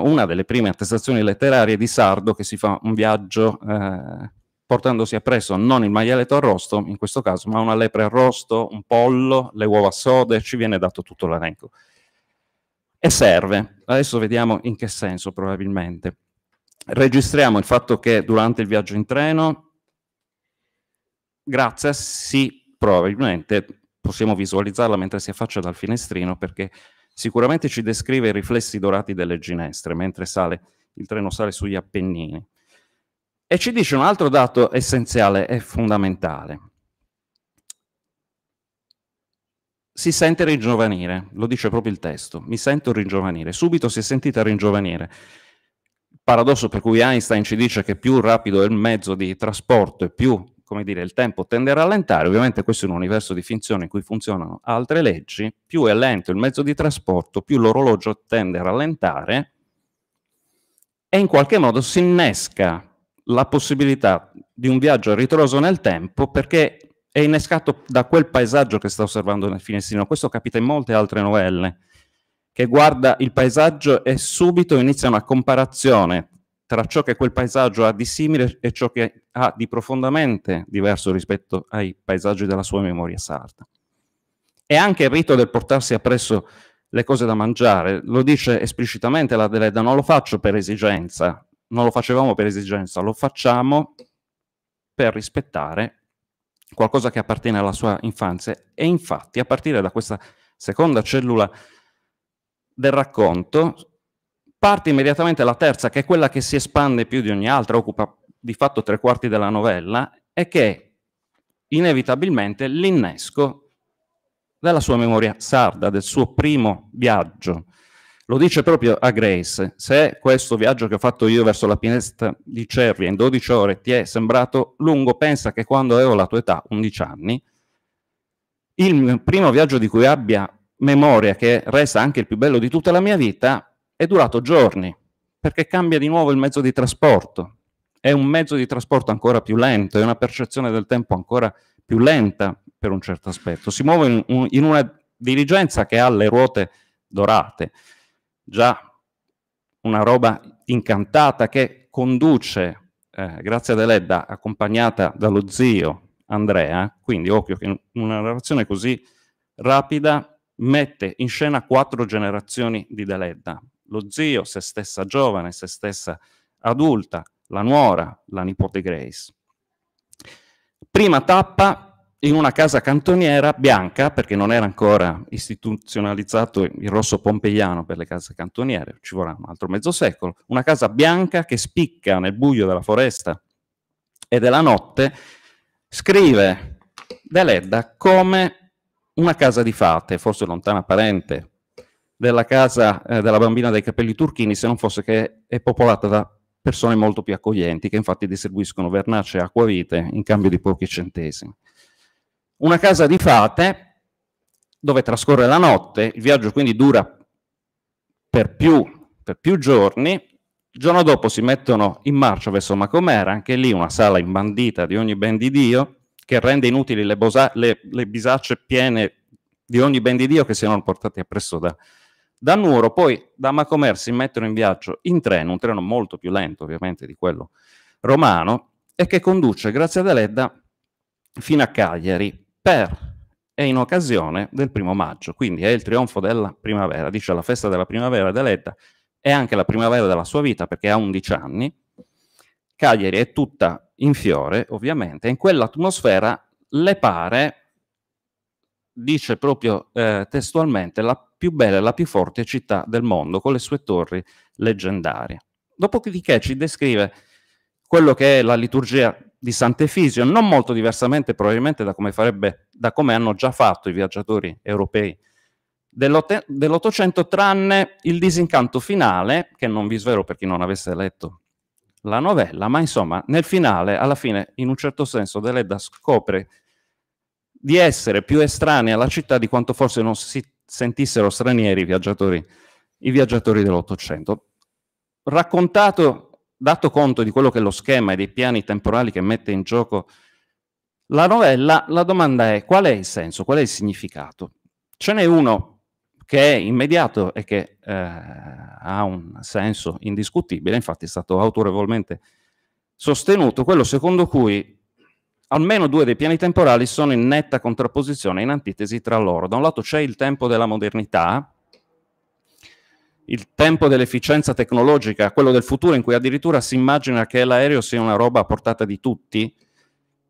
una delle prime attestazioni letterarie di Sardo che si fa un viaggio eh, portandosi appresso non il maialetto arrosto, in questo caso, ma una lepre arrosto, un pollo, le uova sode, ci viene dato tutto l'elenco. E serve. Adesso vediamo in che senso probabilmente. Registriamo il fatto che durante il viaggio in treno, grazie, sì, probabilmente possiamo visualizzarla mentre si affaccia dal finestrino perché Sicuramente ci descrive i riflessi dorati delle ginestre mentre sale, il treno sale sugli Appennini. E ci dice un altro dato essenziale e fondamentale. Si sente ringiovanire, lo dice proprio il testo, mi sento ringiovanire, subito si è sentita ringiovanire. paradosso per cui Einstein ci dice che più rapido è il mezzo di trasporto e più come dire, il tempo tende a rallentare, ovviamente questo è un universo di finzione in cui funzionano altre leggi, più è lento il mezzo di trasporto, più l'orologio tende a rallentare e in qualche modo si innesca la possibilità di un viaggio ritroso nel tempo perché è innescato da quel paesaggio che sta osservando nel finestrino. Questo capita in molte altre novelle, che guarda il paesaggio e subito inizia una comparazione tra ciò che quel paesaggio ha di simile e ciò che ha di profondamente diverso rispetto ai paesaggi della sua memoria sarda. E anche il rito del portarsi appresso le cose da mangiare, lo dice esplicitamente la Deleda, non lo faccio per esigenza, non lo facevamo per esigenza, lo facciamo per rispettare qualcosa che appartiene alla sua infanzia e infatti a partire da questa seconda cellula del racconto Parte immediatamente la terza, che è quella che si espande più di ogni altra, occupa di fatto tre quarti della novella, e che inevitabilmente l'innesco della sua memoria sarda, del suo primo viaggio. Lo dice proprio a Grace, se questo viaggio che ho fatto io verso la pinesta di Cervia in 12 ore ti è sembrato lungo, pensa che quando avevo la tua età, 11 anni, il primo viaggio di cui abbia memoria, che resta anche il più bello di tutta la mia vita, è durato giorni, perché cambia di nuovo il mezzo di trasporto. È un mezzo di trasporto ancora più lento, è una percezione del tempo ancora più lenta per un certo aspetto. Si muove in, un, in una dirigenza che ha le ruote dorate, già una roba incantata che conduce, eh, grazie a Deledda, accompagnata dallo zio Andrea, quindi occhio che una narrazione così rapida mette in scena quattro generazioni di Deledda, lo zio, se stessa giovane, se stessa adulta, la nuora, la nipote Grace. Prima tappa in una casa cantoniera bianca, perché non era ancora istituzionalizzato il rosso pompeiano per le case cantoniere, ci vorrà un altro mezzo secolo, una casa bianca che spicca nel buio della foresta e della notte, scrive Deledda come una casa di fate, forse lontana parente della casa eh, della bambina dai capelli turchini se non fosse che è popolata da persone molto più accoglienti che infatti distribuiscono vernace e acquavite in cambio di pochi centesimi. Una casa di fate dove trascorre la notte, il viaggio quindi dura per più, per più giorni, il giorno dopo si mettono in marcia verso Macomera, anche lì una sala imbandita di ogni ben di Dio, che rende inutili le, bosa- le, le bisacce piene di ogni ben di Dio che siano portate appresso da, da Nuoro poi da Macomer si mettono in viaggio in treno, un treno molto più lento ovviamente di quello romano, e che conduce Grazia ad fino a Cagliari per e in occasione del primo maggio, quindi è il trionfo della primavera, dice la festa della primavera di è anche la primavera della sua vita perché ha 11 anni, Cagliari è tutta in fiore ovviamente, e in quell'atmosfera le pare dice proprio eh, testualmente la più bella e la più forte città del mondo, con le sue torri leggendarie. Dopodiché ci descrive quello che è la liturgia di Sant'Efisio, non molto diversamente probabilmente da come, farebbe, da come hanno già fatto i viaggiatori europei dell'Ottocento, tranne il disincanto finale, che non vi svelo per chi non avesse letto la novella, ma insomma nel finale, alla fine, in un certo senso, Deledda scopre di essere più estranei alla città di quanto forse non si sentissero stranieri i viaggiatori, i viaggiatori dell'Ottocento. Raccontato, dato conto di quello che è lo schema e dei piani temporali che mette in gioco la novella, la domanda è qual è il senso, qual è il significato? Ce n'è uno che è immediato e che eh, ha un senso indiscutibile, infatti è stato autorevolmente sostenuto, quello secondo cui almeno due dei piani temporali sono in netta contrapposizione, in antitesi tra loro. Da un lato c'è il tempo della modernità, il tempo dell'efficienza tecnologica, quello del futuro in cui addirittura si immagina che l'aereo sia una roba a portata di tutti,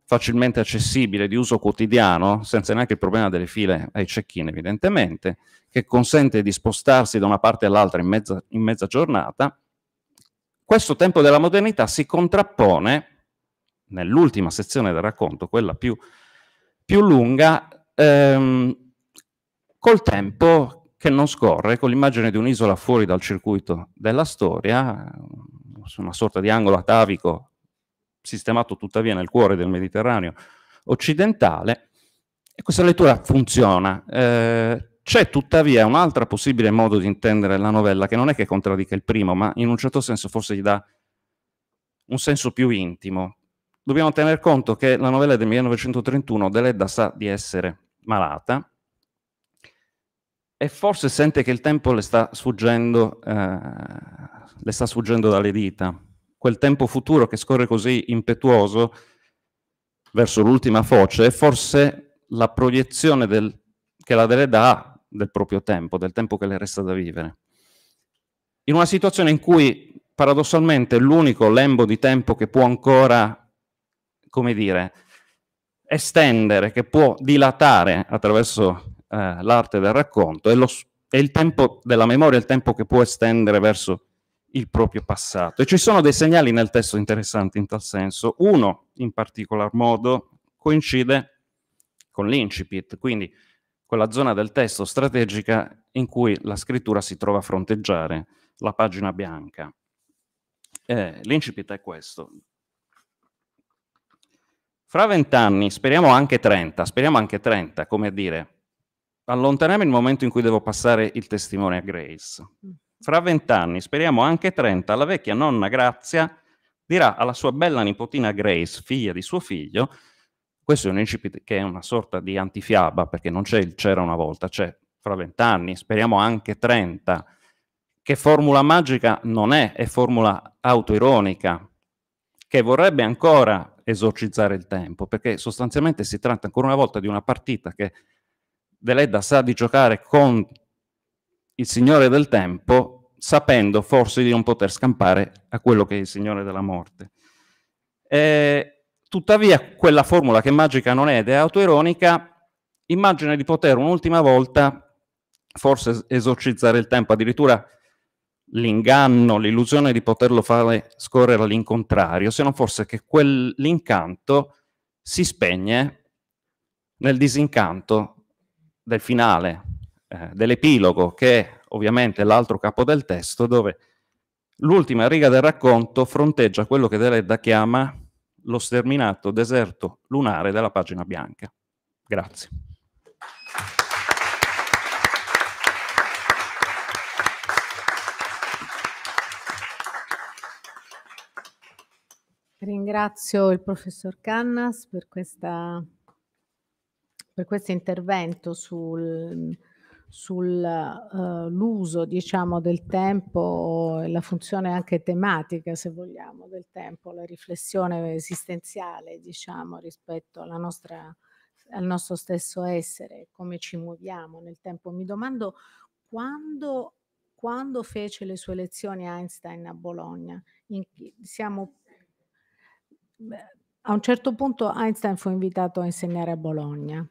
facilmente accessibile, di uso quotidiano, senza neanche il problema delle file ai cecchini evidentemente, che consente di spostarsi da una parte all'altra in in mezza giornata. Questo tempo della modernità si contrappone nell'ultima sezione del racconto, quella più, più lunga, ehm, col tempo che non scorre, con l'immagine di un'isola fuori dal circuito della storia, su una sorta di angolo atavico sistemato tuttavia nel cuore del Mediterraneo occidentale, e questa lettura funziona. Eh, c'è tuttavia un altro possibile modo di intendere la novella che non è che contraddica il primo, ma in un certo senso forse gli dà un senso più intimo dobbiamo tener conto che la novella del 1931 Deledda sa di essere malata e forse sente che il tempo le sta sfuggendo, eh, le sta sfuggendo dalle dita. Quel tempo futuro che scorre così impetuoso verso l'ultima foce è forse la proiezione del, che la Deledda ha del proprio tempo, del tempo che le resta da vivere. In una situazione in cui paradossalmente l'unico lembo di tempo che può ancora come dire, estendere, che può dilatare attraverso eh, l'arte del racconto, è, lo, è il tempo della memoria, il tempo che può estendere verso il proprio passato. E ci sono dei segnali nel testo interessanti in tal senso. Uno, in particolar modo, coincide con l'incipit, quindi quella zona del testo strategica in cui la scrittura si trova a fronteggiare la pagina bianca. Eh, l'incipit è questo fra vent'anni, speriamo anche 30, speriamo anche 30, come a dire, allontaniamo il momento in cui devo passare il testimone a Grace. Fra vent'anni, speriamo anche 30, la vecchia nonna Grazia dirà alla sua bella nipotina Grace, figlia di suo figlio, questo è un incipit che è una sorta di antifiaba, perché non c'è il c'era una volta, c'è fra vent'anni, speriamo anche 30, che formula magica non è, è formula autoironica, che vorrebbe ancora esorcizzare il tempo, perché sostanzialmente si tratta ancora una volta di una partita che Deledda sa di giocare con il Signore del Tempo, sapendo forse di non poter scampare a quello che è il Signore della Morte. E, tuttavia, quella formula che magica non è ed è autoironica, immagina di poter un'ultima volta forse esorcizzare il tempo, addirittura l'inganno, l'illusione di poterlo fare scorrere all'incontrario, se non fosse che quell'incanto si spegne nel disincanto del finale, eh, dell'epilogo, che è ovviamente l'altro capo del testo, dove l'ultima riga del racconto fronteggia quello che Deledda chiama lo sterminato deserto lunare della pagina bianca. Grazie. Ringrazio il professor Cannas per, questa, per questo intervento sul, sull'uso eh, uh, diciamo, del tempo e la funzione anche tematica, se vogliamo, del tempo, la riflessione esistenziale diciamo, rispetto alla nostra, al nostro stesso essere, come ci muoviamo nel tempo. Mi domando quando, quando fece le sue lezioni Einstein a Bologna. In, siamo a un certo punto Einstein fu invitato a insegnare a Bologna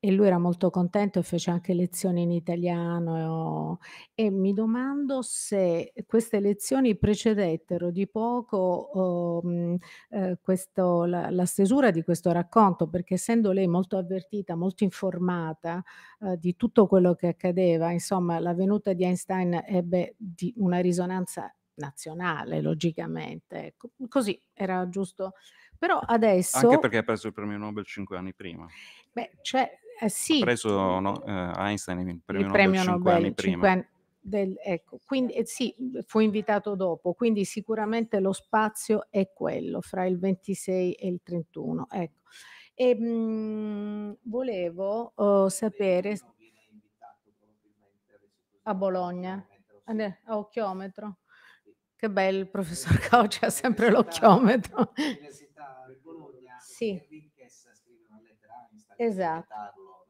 e lui era molto contento e fece anche lezioni in italiano e mi domando se queste lezioni precedettero di poco um, eh, questo, la, la, stesura di questo racconto, perché essendo lei molto avvertita, molto informata eh, di tutto quello che accadeva, insomma la venuta di Einstein ebbe di una risonanza nazionale, logicamente. Così era giusto. Però eh, adesso... Anche perché ha preso il premio Nobel cinque anni prima. Beh, cioè, eh, sì. Ha preso no, eh, Einstein il premio, il premio Nobel, Nobel anni prima. Anni del, ecco, quindi eh, sì, fu invitato dopo, quindi sicuramente lo spazio è quello fra il 26 e il 31. Ecco. E, ehm, mh, volevo oh, sapere a Bologna, a occhiometro. Che bello, il professor Cao c'ha sempre l'occhiometro. L'Università di Bologna sì. Enriquez scrive una lettera a Einstein esatto.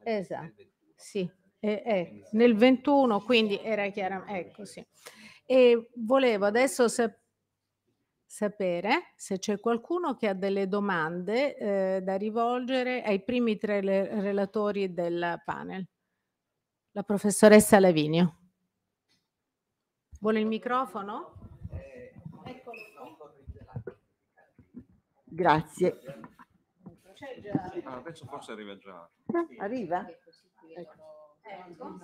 per esatto. Nel 21. Sì. Eh, eh, nel 21, quindi era chiaro, ecco sì. E volevo adesso sapere sapere se c'è qualcuno che ha delle domande eh, da rivolgere ai primi tre relatori del panel. La professoressa Lavinio. Vuole il microfono? Grazie. Ah, adesso forse arriva già. Eh, sì. Arriva? Ecco. Ecco.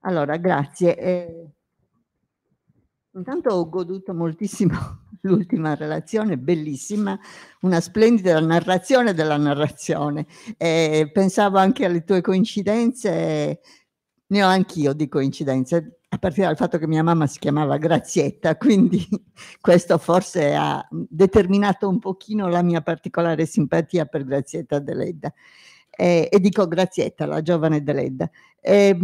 Allora, grazie. Eh, intanto ho goduto moltissimo l'ultima relazione, bellissima, una splendida narrazione della narrazione. Eh, pensavo anche alle tue coincidenze, eh, ne ho anch'io di coincidenze, a partire dal fatto che mia mamma si chiamava Grazietta, quindi questo forse ha determinato un pochino la mia particolare simpatia per Grazietta Deledda. Eh, e dico Grazietta, la giovane Deledda. Eh,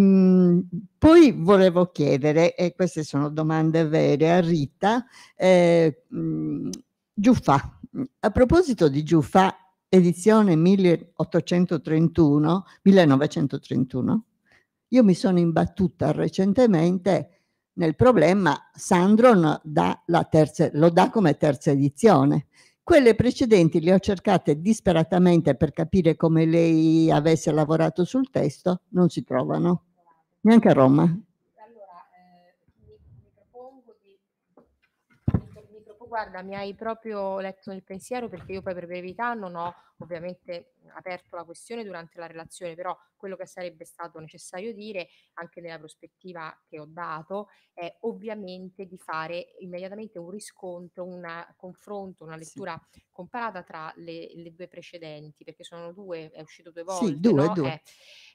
poi volevo chiedere, e queste sono domande vere, a Rita, eh, mh, Giuffa. A proposito di Giuffa, edizione 1831, 1931, io mi sono imbattuta recentemente nel problema Sandron dà terza, lo dà come terza edizione. Quelle precedenti le ho cercate disperatamente per capire come lei avesse lavorato sul testo, non si trovano, neanche a Roma. guarda, mi hai proprio letto nel pensiero perché io poi per brevità non ho ovviamente aperto la questione durante la relazione, però quello che sarebbe stato necessario dire, anche nella prospettiva che ho dato, è ovviamente di fare immediatamente un riscontro, un confronto, una lettura sì. comparata tra le, le, due precedenti, perché sono due, è uscito due volte. Sì, due, no? due.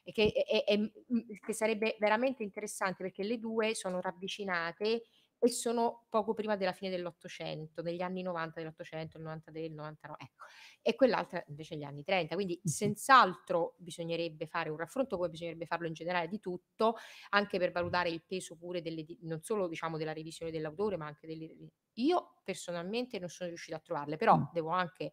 Eh, che, è, è, che sarebbe veramente interessante perché le due sono ravvicinate e sono poco prima della fine dell'Ottocento, degli anni 90 dell'Ottocento, il 90 del 99, ecco. e quell'altra invece gli anni 30. Quindi senz'altro bisognerebbe fare un raffronto, come bisognerebbe farlo in generale di tutto, anche per valutare il peso pure delle, non solo diciamo, della revisione dell'autore, ma anche delle... Io personalmente non sono riuscita a trovarle, però devo anche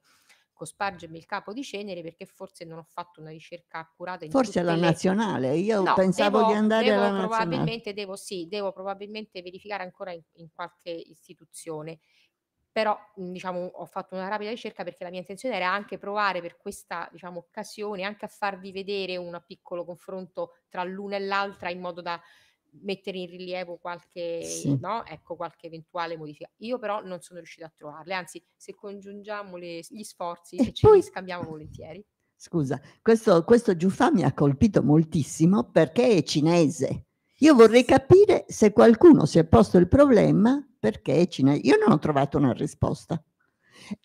cospargermi ecco, il capo di cenere perché forse non ho fatto una ricerca accurata. forse alla le... nazionale, io no, pensavo devo, di andare devo alla probabilmente, nazionale. Devo, sì, devo probabilmente verificare ancora in, in qualche istituzione però mhmm, diciamo, ho fatto una rapida ricerca perché la mia intenzione era anche provare per questa diciamo, occasione anche a farvi vedere un piccolo confronto tra l'una e l'altra in modo da mettere in rilievo qualche, sì. no? ecco, qualche eventuale modifica. Io però non sono riuscita a trovarle, anzi se congiungiamo le, gli sforzi e, ci poi... scambiamo volentieri. Scusa, questo, questo Giuffà mi ha colpito moltissimo perché è cinese. Io vorrei capire se qualcuno si è posto il problema perché è cinese. Io non ho trovato una risposta.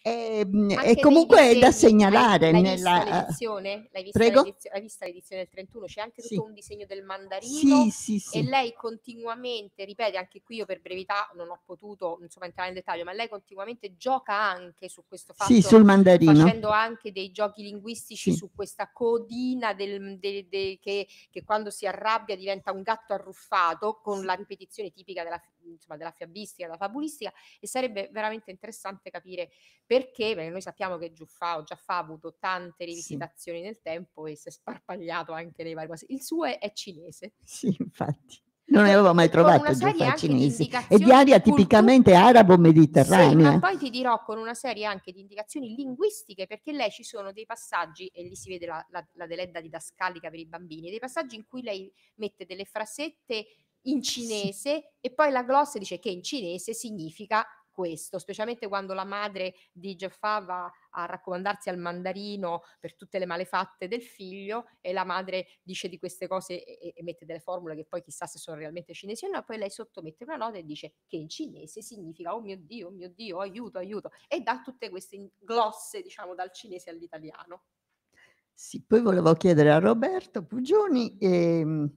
Ehm, e, e comunque è da segnalare. L'hai, l'hai nella... Eh, l'edizione? L'hai vista, Prego? L'edizione, l'hai vista l'edizione del 31? C'è anche tutto sì. un disegno del mandarino. Sì, sì, sì. E lei continuamente, ripete, anche qui io per brevità non ho potuto insomma, entrare in dettaglio, ma lei continuamente gioca anche su questo fatto. Sì, sul mandarino. Facendo anche dei giochi linguistici sì. su questa codina del, de, de, de, che, che, quando si arrabbia diventa un gatto arruffato con la ripetizione tipica della, insomma, della fiabistica, della fabulistica e sarebbe veramente interessante capire perché, perché noi sappiamo che Giuffa o Giaffa ha avuto tante rivisitazioni sì. nel tempo e si è sparpagliato anche nei vari cose. Il suo è, cinese. Sì, infatti. Non avevo mai trovato Giuffà cinesi di e di aria tipicamente cultura... arabo-mediterranea. Sì, ma poi ti dirò con una serie anche di indicazioni linguistiche, perché lei ci sono dei passaggi, e lì si vede la, la, la deledda didascalica per i bambini, dei passaggi in cui lei mette delle frasette in cinese e poi la glossa dice che in cinese significa questo, specialmente quando la madre di Jaffa va a raccomandarsi al mandarino per tutte le malefatte del figlio e la madre dice di queste cose e, e mette delle formule che poi chissà se sono realmente cinesi o no, poi lei sottomette una nota e dice che in cinese significa oh mio Dio, oh mio Dio, aiuto, aiuto e dà tutte queste glosse diciamo dal cinese all'italiano. Sì, poi volevo chiedere a Roberto Pugioni ehm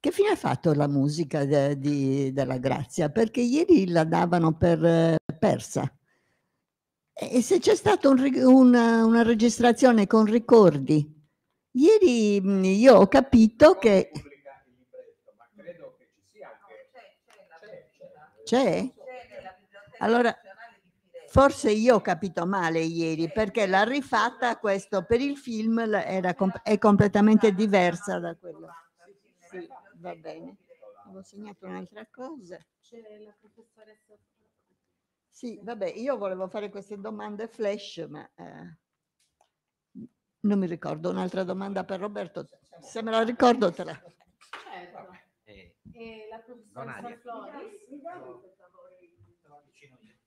che fine ha fatto la musica de, di, della Grazia? Perché ieri la davano per eh, persa. E se c'è stata un, una, una, registrazione con ricordi? Ieri mm, io ho capito che... C'è? Allora, forse io ho capito male ieri perché l'ha rifatta questo per il film era, è completamente diversa da quello. Sì va bene. Avevo segnato un'altra cosa. C'è la professoressa. Sì, vabbè, io volevo fare queste domande flash, ma eh, non mi ricordo. Un'altra domanda per Roberto. Se me la ricordo te la... Certo. Eh, e la professoressa Floris? Mi dai, per favore, vicino io.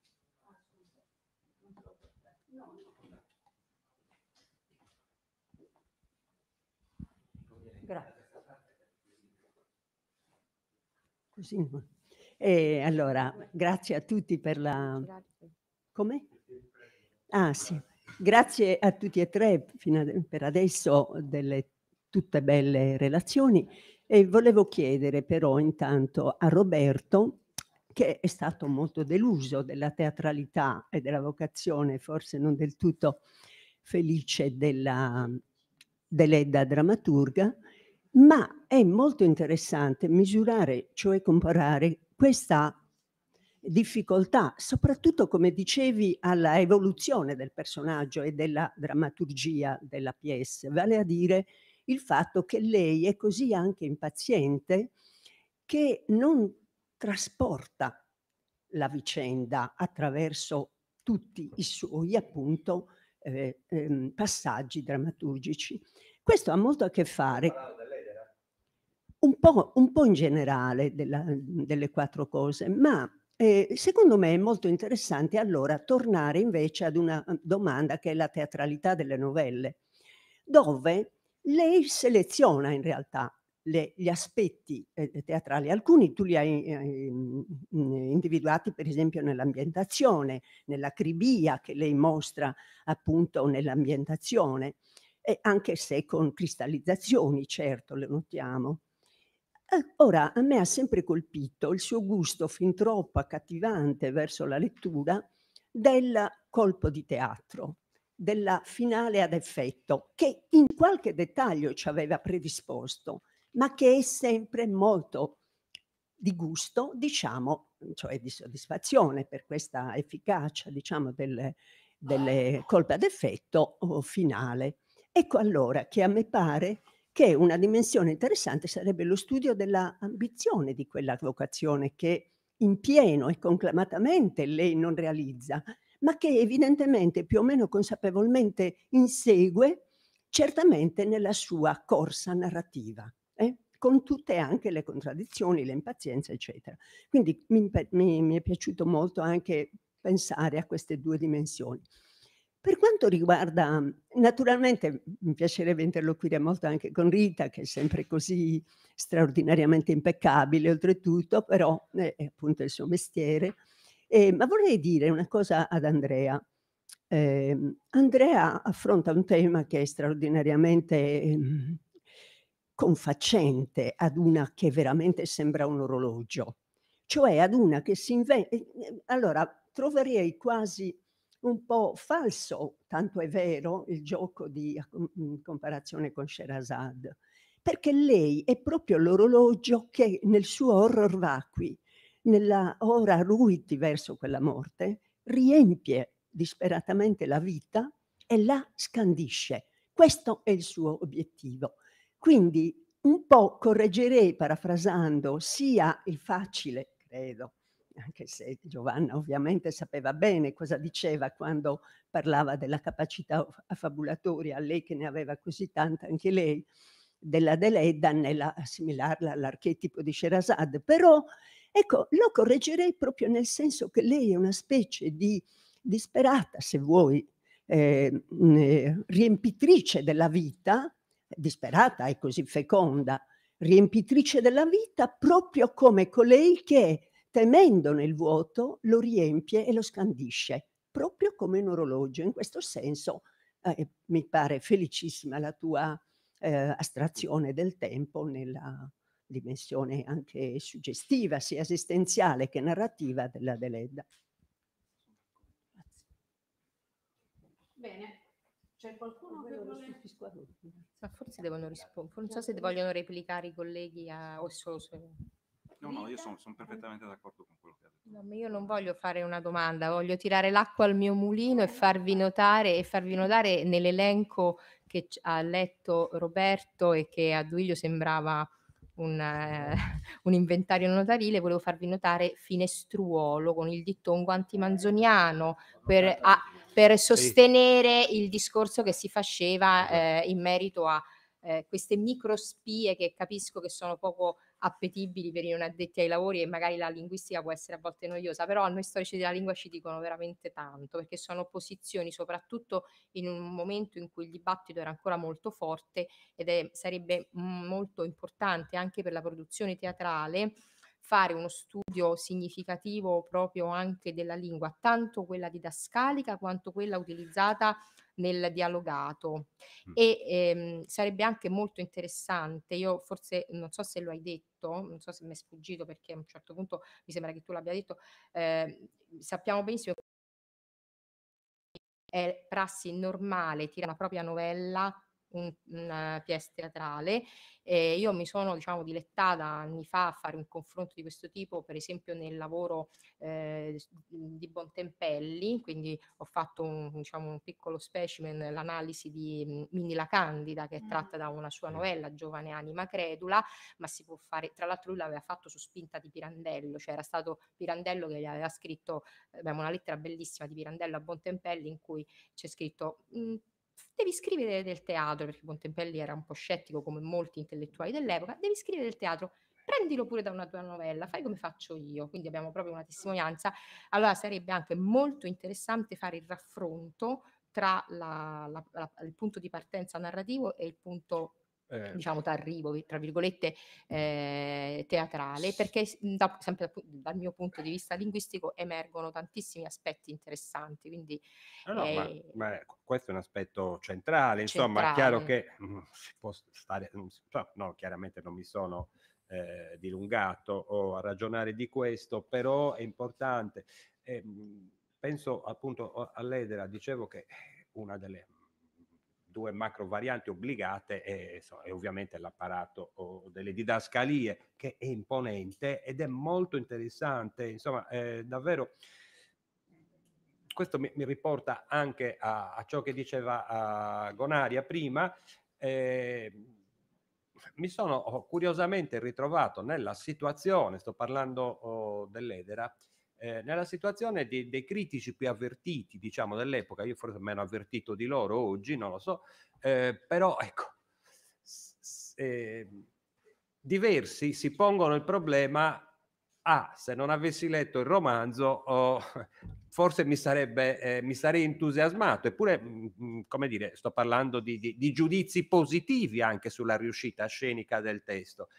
Grazie. Così. E allora, grazie a tutti per la... Come? Ah sì, grazie a tutti e tre ad... per adesso delle tutte belle relazioni e volevo chiedere però intanto a Roberto che è stato molto deluso della teatralità e della vocazione forse non del tutto felice della, dell'Edda drammaturga ma è molto interessante misurare, cioè comparare questa difficoltà, soprattutto come dicevi alla evoluzione del personaggio e della drammaturgia della PS, vale a dire il fatto che lei è così anche impaziente che non trasporta la vicenda attraverso tutti i suoi appunto eh, ehm, passaggi drammaturgici. Questo ha molto a che fare un po', un po in generale della, delle quattro cose, ma eh, secondo me è molto interessante allora tornare invece ad una domanda che è la teatralità delle novelle, dove lei seleziona in realtà le, gli aspetti eh, teatrali, alcuni tu li hai eh, individuati per esempio nell'ambientazione, nella cribia che lei mostra appunto nell'ambientazione, e anche se con cristallizzazioni, certo, le notiamo. Ora, a me ha sempre colpito il suo gusto fin troppo accattivante verso la lettura del colpo di teatro, della finale ad effetto, che in qualche dettaglio ci aveva predisposto, ma che è sempre molto di gusto, diciamo, cioè di soddisfazione per questa efficacia, diciamo, delle, delle colpe ad effetto oh, finale. Ecco allora che a me pare che una dimensione interessante sarebbe lo studio dell'ambizione di quella vocazione che in pieno e conclamatamente lei non realizza, ma che evidentemente più o meno consapevolmente insegue certamente nella sua corsa narrativa. Eh? con tutte anche le contraddizioni, le impazienze, eccetera. Quindi mi, mi, mi è piaciuto molto anche pensare a queste due dimensioni. Per quanto riguarda, naturalmente mi piacerebbe interloquire molto anche con Rita, che è sempre così straordinariamente impeccabile, oltretutto, però eh, è appunto il suo mestiere. Eh, ma vorrei dire una cosa ad Andrea. Eh, Andrea affronta un tema che è straordinariamente eh, confacente ad una che veramente sembra un orologio, cioè ad una che si inventa. Eh, allora, troverei quasi un po' falso, tanto è vero il gioco di in mm, mm, comparazione con Sherazade, perché lei è proprio l'orologio che nel suo horror vacui, nella ora ruiti verso quella morte, riempie disperatamente la vita e la scandisce. Questo è il suo obiettivo. Quindi un po' correggerei, parafrasando, sia il facile, credo, anche se Giovanna ovviamente sapeva bene cosa diceva quando parlava della capacità affabulatoria, lei che ne aveva così tanta, anche lei, della Deleida nell'assimilarla all'archetipo di Sherazade. Però, ecco, lo correggerei proprio nel senso che lei è una specie di disperata, se vuoi, eh, riempitrice della vita, disperata e così feconda, riempitrice della vita proprio come colei che È temendo nel vuoto, lo riempie e lo scandisce, proprio come un orologio. In questo senso eh, mi pare felicissima la tua eh, astrazione del tempo nella dimensione anche suggestiva, sia esistenziale che narrativa della Deledda. Bene, c'è qualcuno che vuole... Ma forse devono rispondere, non so se certo, vogliono replicare i colleghi a... o solo... No, no, io sono, sono perfettamente d'accordo con quello che ha detto. No, io non voglio fare una domanda, voglio tirare l'acqua al mio mulino e farvi notare, e farvi notare nell'elenco che ha letto Roberto e che a Duilio sembrava un, eh, un inventario notarile, volevo farvi notare finestruolo con il dittongo antimanzoniano per, a, per sostenere il discorso che si faceva eh, in merito a eh, queste microspie che capisco che sono poco appetibili per i non addetti ai lavori e magari la linguistica può essere a volte noiosa, però a noi storici della lingua ci dicono veramente tanto perché sono posizioni soprattutto in un momento in cui il dibattito era ancora molto forte ed è, sarebbe molto importante anche per la produzione teatrale fare uno studio significativo proprio anche della lingua, tanto quella didascalica quanto quella utilizzata nel dialogato mm. e ehm, sarebbe anche molto interessante, io forse non so se lo hai detto, non so se mi è sfuggito perché a un certo punto mi sembra che tu l'abbia detto, eh, sappiamo benissimo che è prassi normale tirare una propria novella un, una pièce teatrale. Eh, io mi sono diciamo, dilettata anni fa a fare un confronto di questo tipo, per esempio nel lavoro eh, di Bontempelli, quindi ho fatto un, diciamo, un piccolo specimen, l'analisi di mm, Mini la Candida, che è mm. tratta da una sua novella, Giovane Anima Credula, ma si può fare, tra l'altro lui l'aveva fatto su spinta di Pirandello, cioè era stato Pirandello che gli aveva scritto, abbiamo eh, una lettera bellissima di Pirandello a Bontempelli in cui c'è scritto mm, devi scrivere del teatro, perché Montempelli era un po' scettico come molti intellettuali dell'epoca, devi scrivere del teatro, prendilo pure da una tua novella, fai come faccio io, quindi abbiamo proprio una testimonianza. Allora sarebbe anche molto interessante fare il raffronto tra la, la, la, il punto di partenza narrativo e il punto eh. diciamo, d'arrivo, tra virgolette, eh, teatrale, perché da, sempre dal mio punto di vista linguistico emergono tantissimi aspetti interessanti. Quindi, no, no, eh, ma, ma, questo è un aspetto centrale, insomma, centrale. è chiaro che mm, si può cioè, stare, no, chiaramente non mi sono... Eh, dilungato o a ragionare di questo, però è importante. Ehm, penso appunto all'Edera, dicevo che una delle due macro varianti obbligate e, e ovviamente l'apparato delle didascalie che è imponente ed è molto interessante, insomma eh, davvero questo mi, mi riporta anche a, a, ciò che diceva Gonaria prima. Eh, mi sono curiosamente ritrovato nella situazione, sto parlando oh, dell'Edera, eh, nella situazione dei, dei critici più avvertiti, diciamo, dell'epoca, io forse meno avvertito di loro oggi, non lo so, eh, però ecco, s- eh, diversi si pongono il problema ah, se non avessi letto il romanzo, oh, forse mi, sarebbe, eh, mi sarei entusiasmato. Eppure, mh, mm, mm, come dire, sto parlando di, di, di, giudizi positivi anche sulla riuscita scenica del testo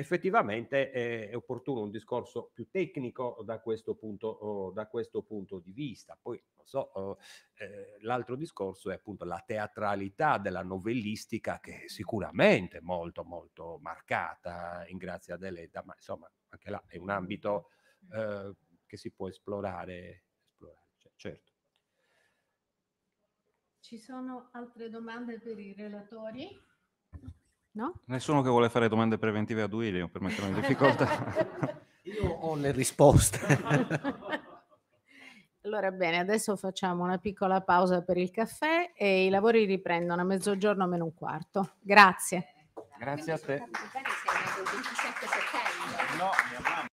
effettivamente eh, è opportuno un discorso più tecnico da questo punto, oh, da questo punto di vista. Poi, non so, oh, eh, l'altro discorso è appunto la teatralità della novellistica che è sicuramente molto, molto marcata in Grazia Deletta, ma insomma, anche là è un ambito eh, che si può esplorare, esplorare cioè, certo. Ci sono altre domande per i relatori? No? Nessuno che vuole fare domande preventive a Duilio per metterlo in difficoltà. Io ho le risposte. allora bene, adesso facciamo una piccola pausa per il caffè e i lavori riprendono a mezzogiorno meno un quarto. Grazie. Grazie a te. No,